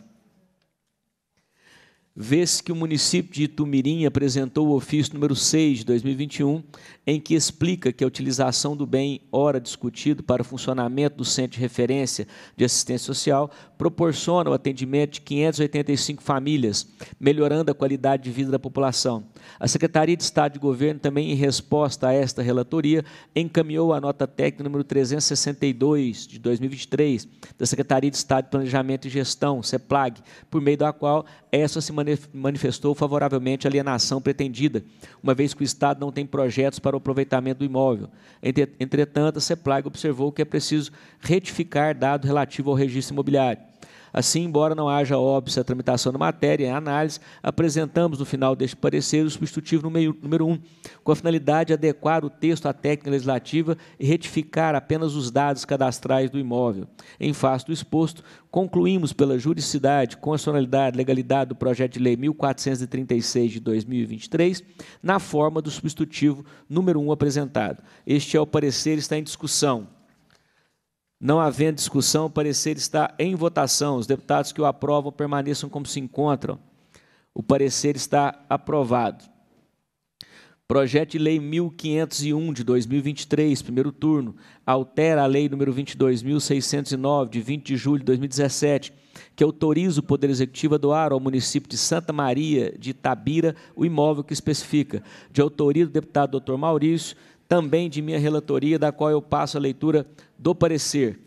[SPEAKER 1] vê-se que o município de Itumirim apresentou o ofício número 6 de 2021, em que explica que a utilização do bem ora discutido para o funcionamento do Centro de Referência de Assistência Social proporciona o atendimento de 585 famílias, melhorando a qualidade de vida da população. A Secretaria de Estado de Governo também, em resposta a esta relatoria, encaminhou a nota técnica número 362 de 2023 da Secretaria de Estado de Planejamento e Gestão, CEPLAG, por meio da qual essa se manifestou favoravelmente a alienação pretendida, uma vez que o Estado não tem projetos para o aproveitamento do imóvel. Entretanto, a CEPLAG observou que é preciso retificar dado relativo ao registro imobiliário. Assim, embora não haja óbvio a tramitação da matéria em análise, apresentamos no final deste parecer o substitutivo número 1, um, com a finalidade de adequar o texto à técnica legislativa e retificar apenas os dados cadastrais do imóvel. Em face do exposto, concluímos pela juridicidade, constitucionalidade e legalidade do projeto de lei 1436 de 2023, na forma do substitutivo número 1 um apresentado. Este é o parecer está em discussão. Não havendo discussão, o parecer está em votação. Os deputados que o aprovam permaneçam como se encontram. O parecer está aprovado. Projeto de Lei 1501 de 2023, primeiro turno, altera a Lei número 22.609 de 20 de julho de 2017, que autoriza o Poder Executivo a doar ao município de Santa Maria de Itabira o imóvel que especifica, de autoria do deputado Dr. Maurício, também de minha relatoria, da qual eu passo a leitura do parecer.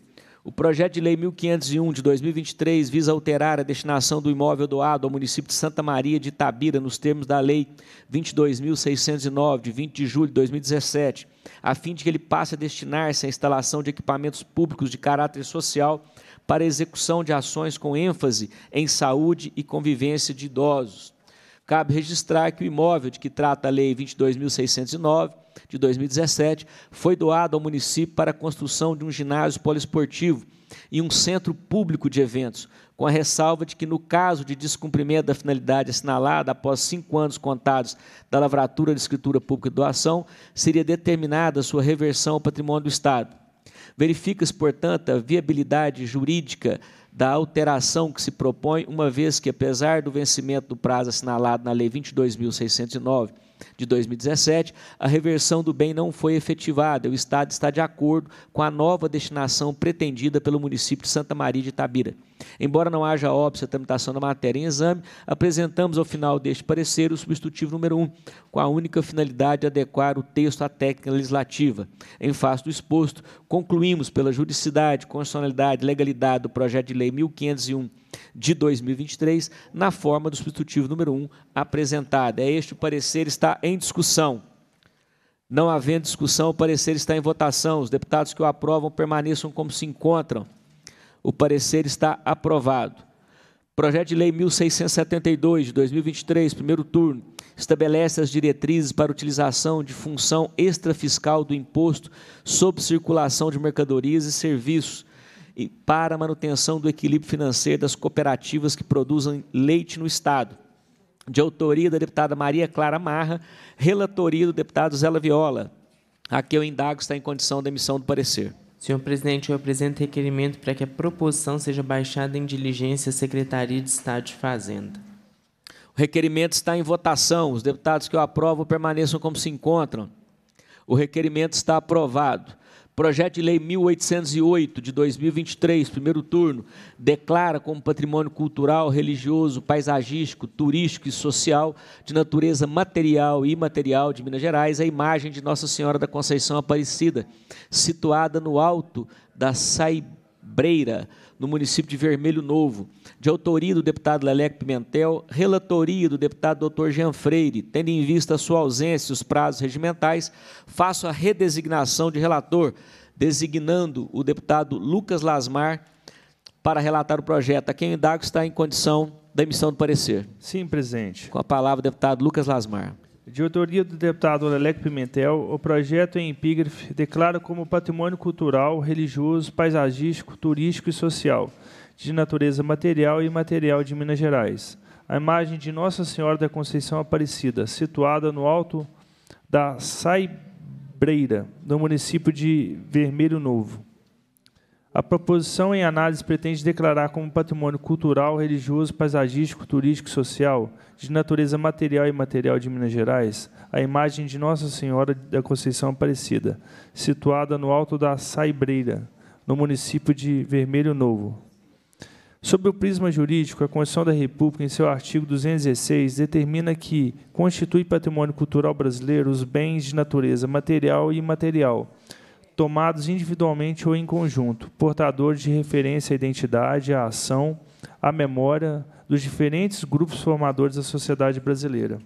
[SPEAKER 1] O projeto de lei 1501 de 2023 visa alterar a destinação do imóvel doado ao município de Santa Maria de Itabira nos termos da lei 22609 de 20 de julho de 2017, a fim de que ele passe a destinar-se à instalação de equipamentos públicos de caráter social para execução de ações com ênfase em saúde e convivência de idosos. Cabe registrar que o imóvel de que trata a Lei 22.609, de 2017, foi doado ao município para a construção de um ginásio poliesportivo e um centro público de eventos, com a ressalva de que, no caso de descumprimento da finalidade assinalada após cinco anos contados da lavratura de escritura pública e doação, seria determinada a sua reversão ao patrimônio do Estado. Verifica-se, portanto, a viabilidade jurídica da alteração que se propõe, uma vez que, apesar do vencimento do prazo assinalado na Lei 22.609 de 2017, a reversão do bem não foi efetivada. O Estado está de acordo com a nova destinação pretendida pelo município de Santa Maria de Itabira. Embora não haja óbvio a tramitação da matéria em exame, apresentamos ao final deste parecer o substitutivo número 1, com a única finalidade de adequar o texto à técnica legislativa. Em face do exposto, concluímos pela juridicidade, constitucionalidade e legalidade do projeto de lei 1501 de 2023, na forma do substitutivo número 1 apresentado. É este o parecer está em discussão. Não havendo discussão, o parecer está em votação. Os deputados que o aprovam permaneçam como se encontram. O parecer está aprovado. Projeto de Lei 1672 de 2023, primeiro turno, estabelece as diretrizes para utilização de função extrafiscal do imposto sobre circulação de mercadorias e serviços para a manutenção do equilíbrio financeiro das cooperativas que produzem leite no Estado. De autoria da deputada Maria Clara Marra, relatoria do deputado Zé Viola. A que eu indago está em condição de emissão do parecer.
[SPEAKER 6] Senhor presidente, eu apresento requerimento para que a proposição seja baixada em diligência à Secretaria de Estado de Fazenda. O requerimento
[SPEAKER 1] está em votação. Os deputados que eu aprovo permaneçam como se encontram. O requerimento está aprovado. Projeto de Lei 1808 de 2023, primeiro turno, declara como patrimônio cultural, religioso, paisagístico, turístico e social de natureza material e imaterial de Minas Gerais a imagem de Nossa Senhora da Conceição Aparecida, situada no alto da Saibreira, no município de Vermelho Novo, de autoria do deputado Leleco Pimentel, relatoria do deputado doutor Jean Freire, tendo em vista a sua ausência e os prazos regimentais, faço a redesignação de relator, designando o deputado Lucas Lasmar para relatar o projeto, a quem o indago está em condição da emissão do parecer. Sim, presidente. Com a palavra, deputado Lucas Lasmar.
[SPEAKER 4] De autoria do deputado Lelec Pimentel, o projeto em epígrafe declara como patrimônio cultural, religioso, paisagístico, turístico e social, de natureza material e imaterial de Minas Gerais, a imagem de Nossa Senhora da Conceição Aparecida, situada no alto da Saibreira, no município de Vermelho Novo. A proposição em análise pretende declarar como patrimônio cultural, religioso, paisagístico, turístico e social, de natureza material e imaterial de Minas Gerais, a imagem de Nossa Senhora da Conceição Aparecida, situada no alto da Saibreira, no município de Vermelho Novo. Sob o prisma jurídico, a Constituição da República, em seu artigo 216, determina que constitui patrimônio cultural brasileiro os bens de natureza material e imaterial, tomados individualmente ou em conjunto, portadores de referência à identidade, à ação, à memória dos diferentes grupos formadores da sociedade brasileira.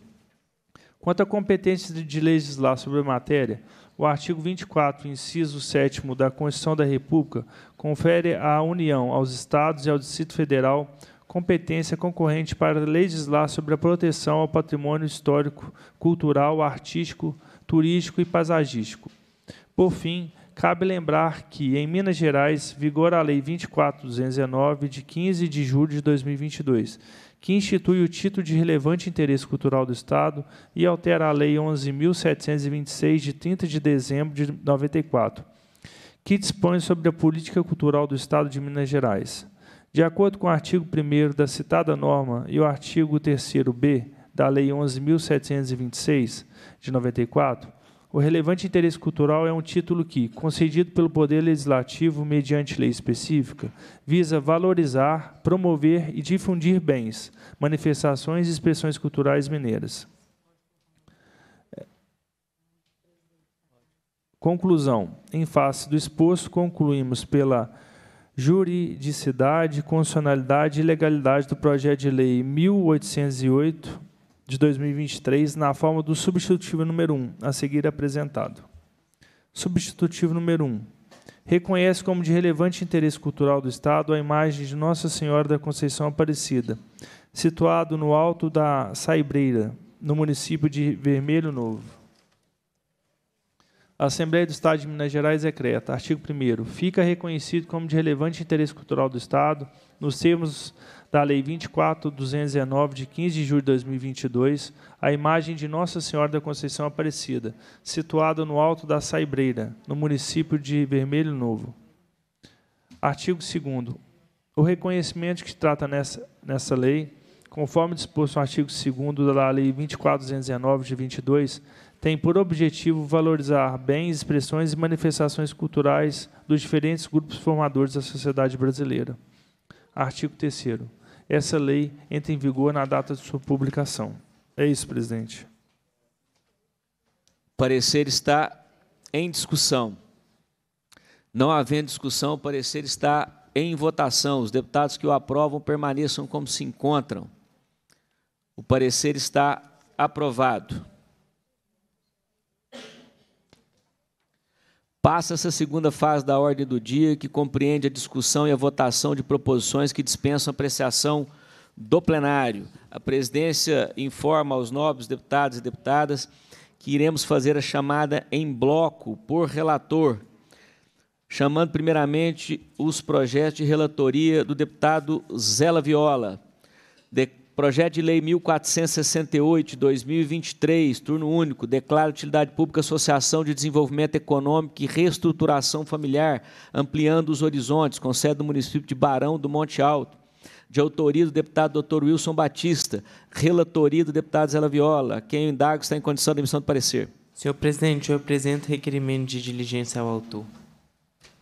[SPEAKER 4] Quanto à competência de legislar sobre a matéria, o artigo 24, inciso 7 da Constituição da República, confere à União, aos Estados e ao Distrito Federal competência concorrente para legislar sobre a proteção ao patrimônio histórico, cultural, artístico, turístico e paisagístico. Por fim, cabe lembrar que, em Minas Gerais, vigora a Lei 24219, de 15 de julho de 2022, que institui o título de relevante interesse cultural do Estado e altera a Lei 11.726, de 30 de dezembro de 94, que dispõe sobre a política cultural do Estado de Minas Gerais. De acordo com o artigo 1 da citada norma e o artigo 3b da Lei 11.726, de 94, o relevante interesse cultural é um título que, concedido pelo Poder Legislativo mediante lei específica, visa valorizar, promover e difundir bens, manifestações e expressões culturais mineiras. Conclusão. Em face do exposto, concluímos pela juridicidade, constitucionalidade e legalidade do projeto de lei 1808 de 2023 na forma do substitutivo número 1, a seguir apresentado. Substitutivo número 1. Reconhece como de relevante interesse cultural do Estado a imagem de Nossa Senhora da Conceição Aparecida, situado no alto da Saibreira, no município de Vermelho Novo. A Assembleia do Estado de Minas Gerais decreta, é artigo 1 fica reconhecido como de relevante interesse cultural do Estado, nos termos da Lei 24.219, de 15 de julho de 2022, a imagem de Nossa Senhora da Conceição Aparecida, situada no alto da Saibreira, no município de Vermelho Novo. Artigo 2 O reconhecimento que trata nessa, nessa lei, conforme disposto no artigo 2 da Lei 24.219, de 22, tem por objetivo valorizar bens, expressões e manifestações culturais dos diferentes grupos formadores da sociedade brasileira. Artigo 3 Essa lei entra em vigor na data de sua publicação. É isso, presidente.
[SPEAKER 1] Parecer está em discussão. Não havendo discussão, o parecer está em votação. Os deputados que o aprovam permaneçam como se encontram. O parecer está aprovado. Passa essa segunda fase da ordem do dia, que compreende a discussão e a votação de proposições que dispensam apreciação do plenário. A presidência informa aos nobres deputados e deputadas que iremos fazer a chamada em bloco por relator, chamando primeiramente os projetos de relatoria do deputado Zela Viola, Projeto de Lei 1468 2023, turno único, declara utilidade pública Associação de Desenvolvimento Econômico e Reestruturação Familiar, ampliando os horizontes, com sede no município de Barão do Monte Alto. De autoria do deputado Dr. Wilson Batista, relatoria do deputado Zé Viola, quem o indago está em condição de emissão de parecer.
[SPEAKER 6] Senhor presidente, eu apresento requerimento de
[SPEAKER 1] diligência ao autor. O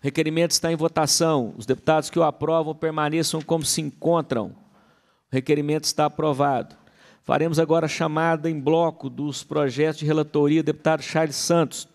[SPEAKER 1] requerimento está em votação. Os deputados que o aprovam permaneçam como se encontram requerimento está aprovado. Faremos agora a chamada em bloco dos projetos de relatoria, deputado Charles Santos.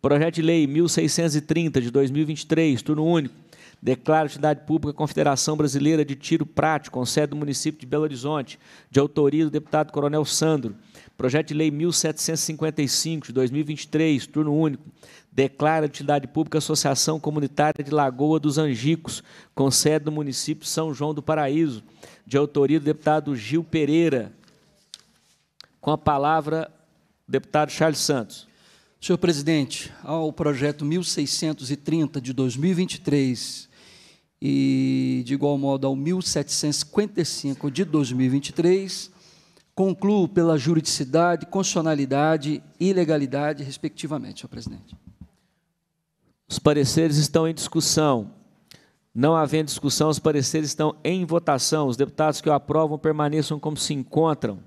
[SPEAKER 1] Projeto de Lei 1630 de 2023, turno único. Declara entidade pública Confederação Brasileira de Tiro Prático, com sede do município de Belo Horizonte, de autoria do deputado Coronel Sandro. Projeto de Lei 1755 de 2023, turno único. Declara utilidade pública Associação Comunitária de Lagoa dos Angicos, com sede do município São João do Paraíso, de autoria do deputado Gil Pereira.
[SPEAKER 3] Com a palavra, deputado Charles Santos. Senhor presidente, ao projeto 1630 de 2023 e, de igual modo, ao 1755 de 2023, concluo pela juridicidade, constitucionalidade e legalidade, respectivamente, senhor presidente.
[SPEAKER 1] Os pareceres estão em discussão. Não havendo discussão, os pareceres estão em votação. Os deputados que o aprovam permaneçam como se encontram.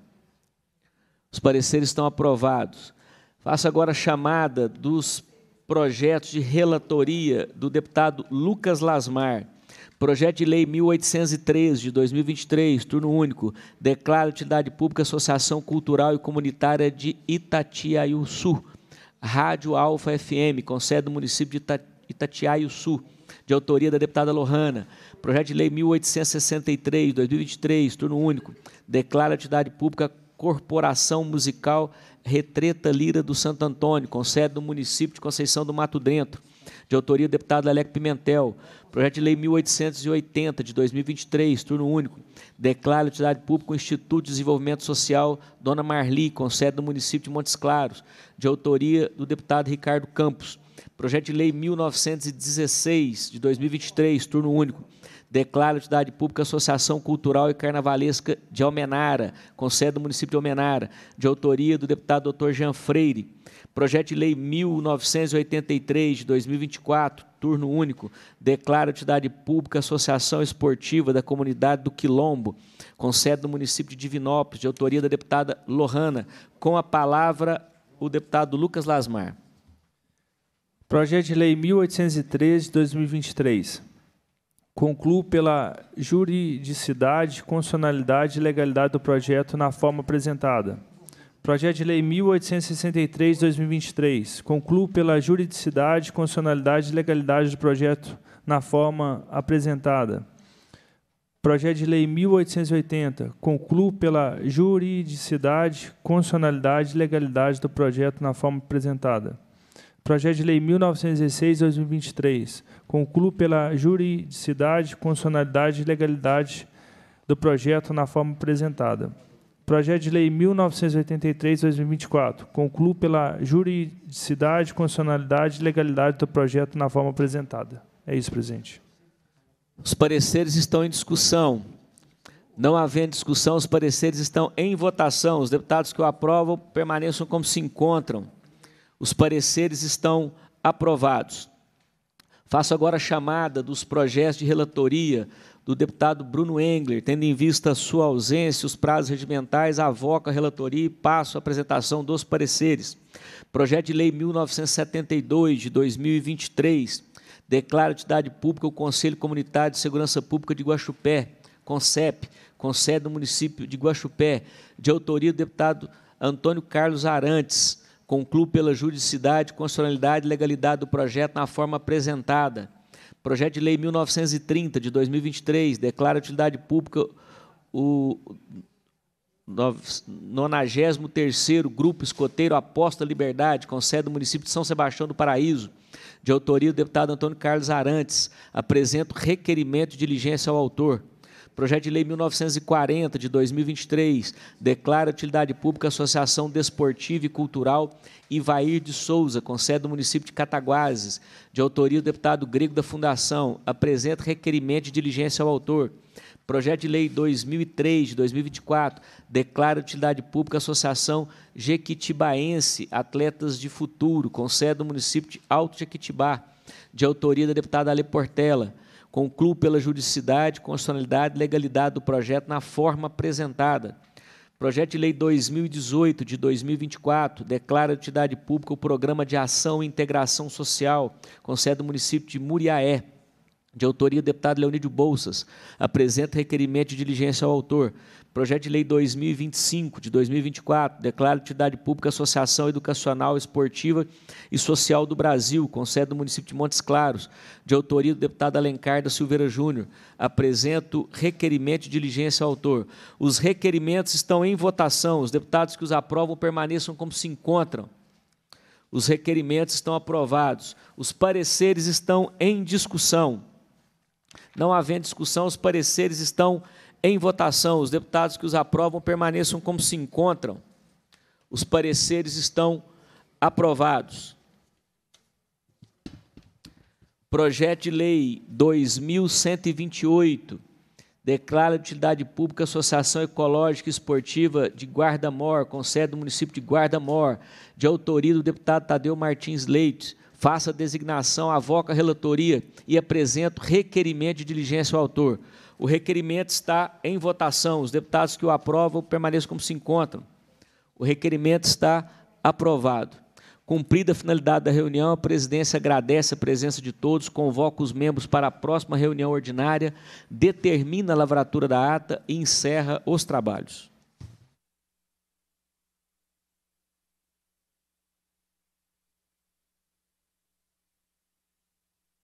[SPEAKER 1] Os pareceres estão aprovados. Faço agora a chamada dos projetos de relatoria do deputado Lucas Lasmar. Projeto de Lei 1813 de 2023, turno único, declara utilidade pública Associação Cultural e Comunitária de Itatiaiuçu. Rádio Alfa FM, com sede no município de Itatiaiuçu de autoria da deputada Lohana. Projeto de Lei 1863, 2023, turno único, declara a pública Corporação Musical Retreta Lira do Santo Antônio, com sede no município de Conceição do Mato Dentro, de autoria do deputado Alec Pimentel. Projeto de Lei 1880, de 2023, turno único, declara a pública o Instituto de Desenvolvimento Social Dona Marli, com sede no município de Montes Claros, de autoria do deputado Ricardo Campos. Projeto de Lei 1916, de 2023, turno único. Declara entidade pública Associação Cultural e Carnavalesca de Almenara, com sede do município de Almenara, de autoria do deputado Dr. Jean Freire. Projeto de Lei 1983, de 2024, turno único, declara entidade pública Associação Esportiva da Comunidade do Quilombo, com sede no município de Divinópolis, de autoria da deputada Lohana. Com a palavra, o deputado Lucas Lasmar.
[SPEAKER 4] Projeto de Lei 1813 de 2023. Concluo pela juridicidade, constitucionalidade e legalidade do projeto na forma apresentada. Projeto de Lei 1863 de 2023. Concluo pela juridicidade, constitucionalidade e legalidade do projeto na forma apresentada. Projeto de Lei 1880. Concluo pela juridicidade, constitucionalidade e legalidade do projeto na forma apresentada. Projeto de Lei 1916-2023. Concluo pela juridicidade, constitucionalidade e legalidade do projeto na forma apresentada. Projeto de Lei 1983-2024. Concluo pela juridicidade, constitucionalidade e legalidade do projeto na forma apresentada. É isso, presidente. Os pareceres estão em
[SPEAKER 1] discussão. Não havendo discussão, os pareceres estão em votação. Os deputados que o aprovam permaneçam como se encontram. Os pareceres estão aprovados. Faço agora a chamada dos projetos de relatoria do deputado Bruno Engler, tendo em vista a sua ausência, os prazos regimentais, avoco a relatoria e passo a apresentação dos pareceres. Projeto de Lei 1972, de 2023, declara entidade pública o Conselho Comunitário de Segurança Pública de Guaxupé, CONCEP, com sede no município de Guaxupé, de autoria do deputado Antônio Carlos Arantes. Concluo pela juridicidade, constitucionalidade e legalidade do projeto na forma apresentada. Projeto de Lei 1930, de 2023, declara utilidade pública o 93º Grupo Escoteiro Aposta Liberdade, com sede município de São Sebastião do Paraíso, de autoria do deputado Antônio Carlos Arantes. Apresento requerimento de diligência ao autor. Projeto de Lei 1940, de 2023, declara utilidade pública Associação Desportiva e Cultural Ivair de Souza, com sede do município de Cataguases, de autoria do deputado grego da Fundação, apresenta requerimento de diligência ao autor. Projeto de Lei 2003, de 2024, declara utilidade pública Associação Jequitibaense Atletas de Futuro, com sede no município de Alto Jequitibá, de autoria da deputada Ale Portela. Concluo pela juridicidade, constitucionalidade e legalidade do projeto na forma apresentada. Projeto de Lei 2018 de 2024 declara entidade pública o Programa de Ação e Integração Social, com sede município de Muriaé, de autoria do deputado Leonídio Bolsas. Apresenta requerimento de diligência ao autor. Projeto de Lei 2025, de 2024, declara entidade pública Associação Educacional, Esportiva e Social do Brasil, com sede no município de Montes Claros, de autoria do deputado Alencar da Silveira Júnior. Apresento requerimento de diligência ao autor. Os requerimentos estão em votação. Os deputados que os aprovam permaneçam como se encontram. Os requerimentos estão aprovados. Os pareceres estão em discussão. Não havendo discussão, os pareceres estão aprovados em votação. Os deputados que os aprovam permaneçam como se encontram. Os pareceres estão aprovados. Projeto de Lei 2128 declara de utilidade pública a Associação Ecológica e Esportiva de Guarda-Mor, com sede no município de Guarda-Mor, de autoria do deputado Tadeu Martins Leite. Faça designação, avoca a relatoria e apresento requerimento de diligência ao autor. O requerimento está em votação. Os deputados que o aprovam permaneçam como se encontram. O requerimento está aprovado. Cumprida a finalidade da reunião, a presidência agradece a presença de todos, convoca os membros para a próxima reunião ordinária, determina a lavratura da ata e encerra os trabalhos.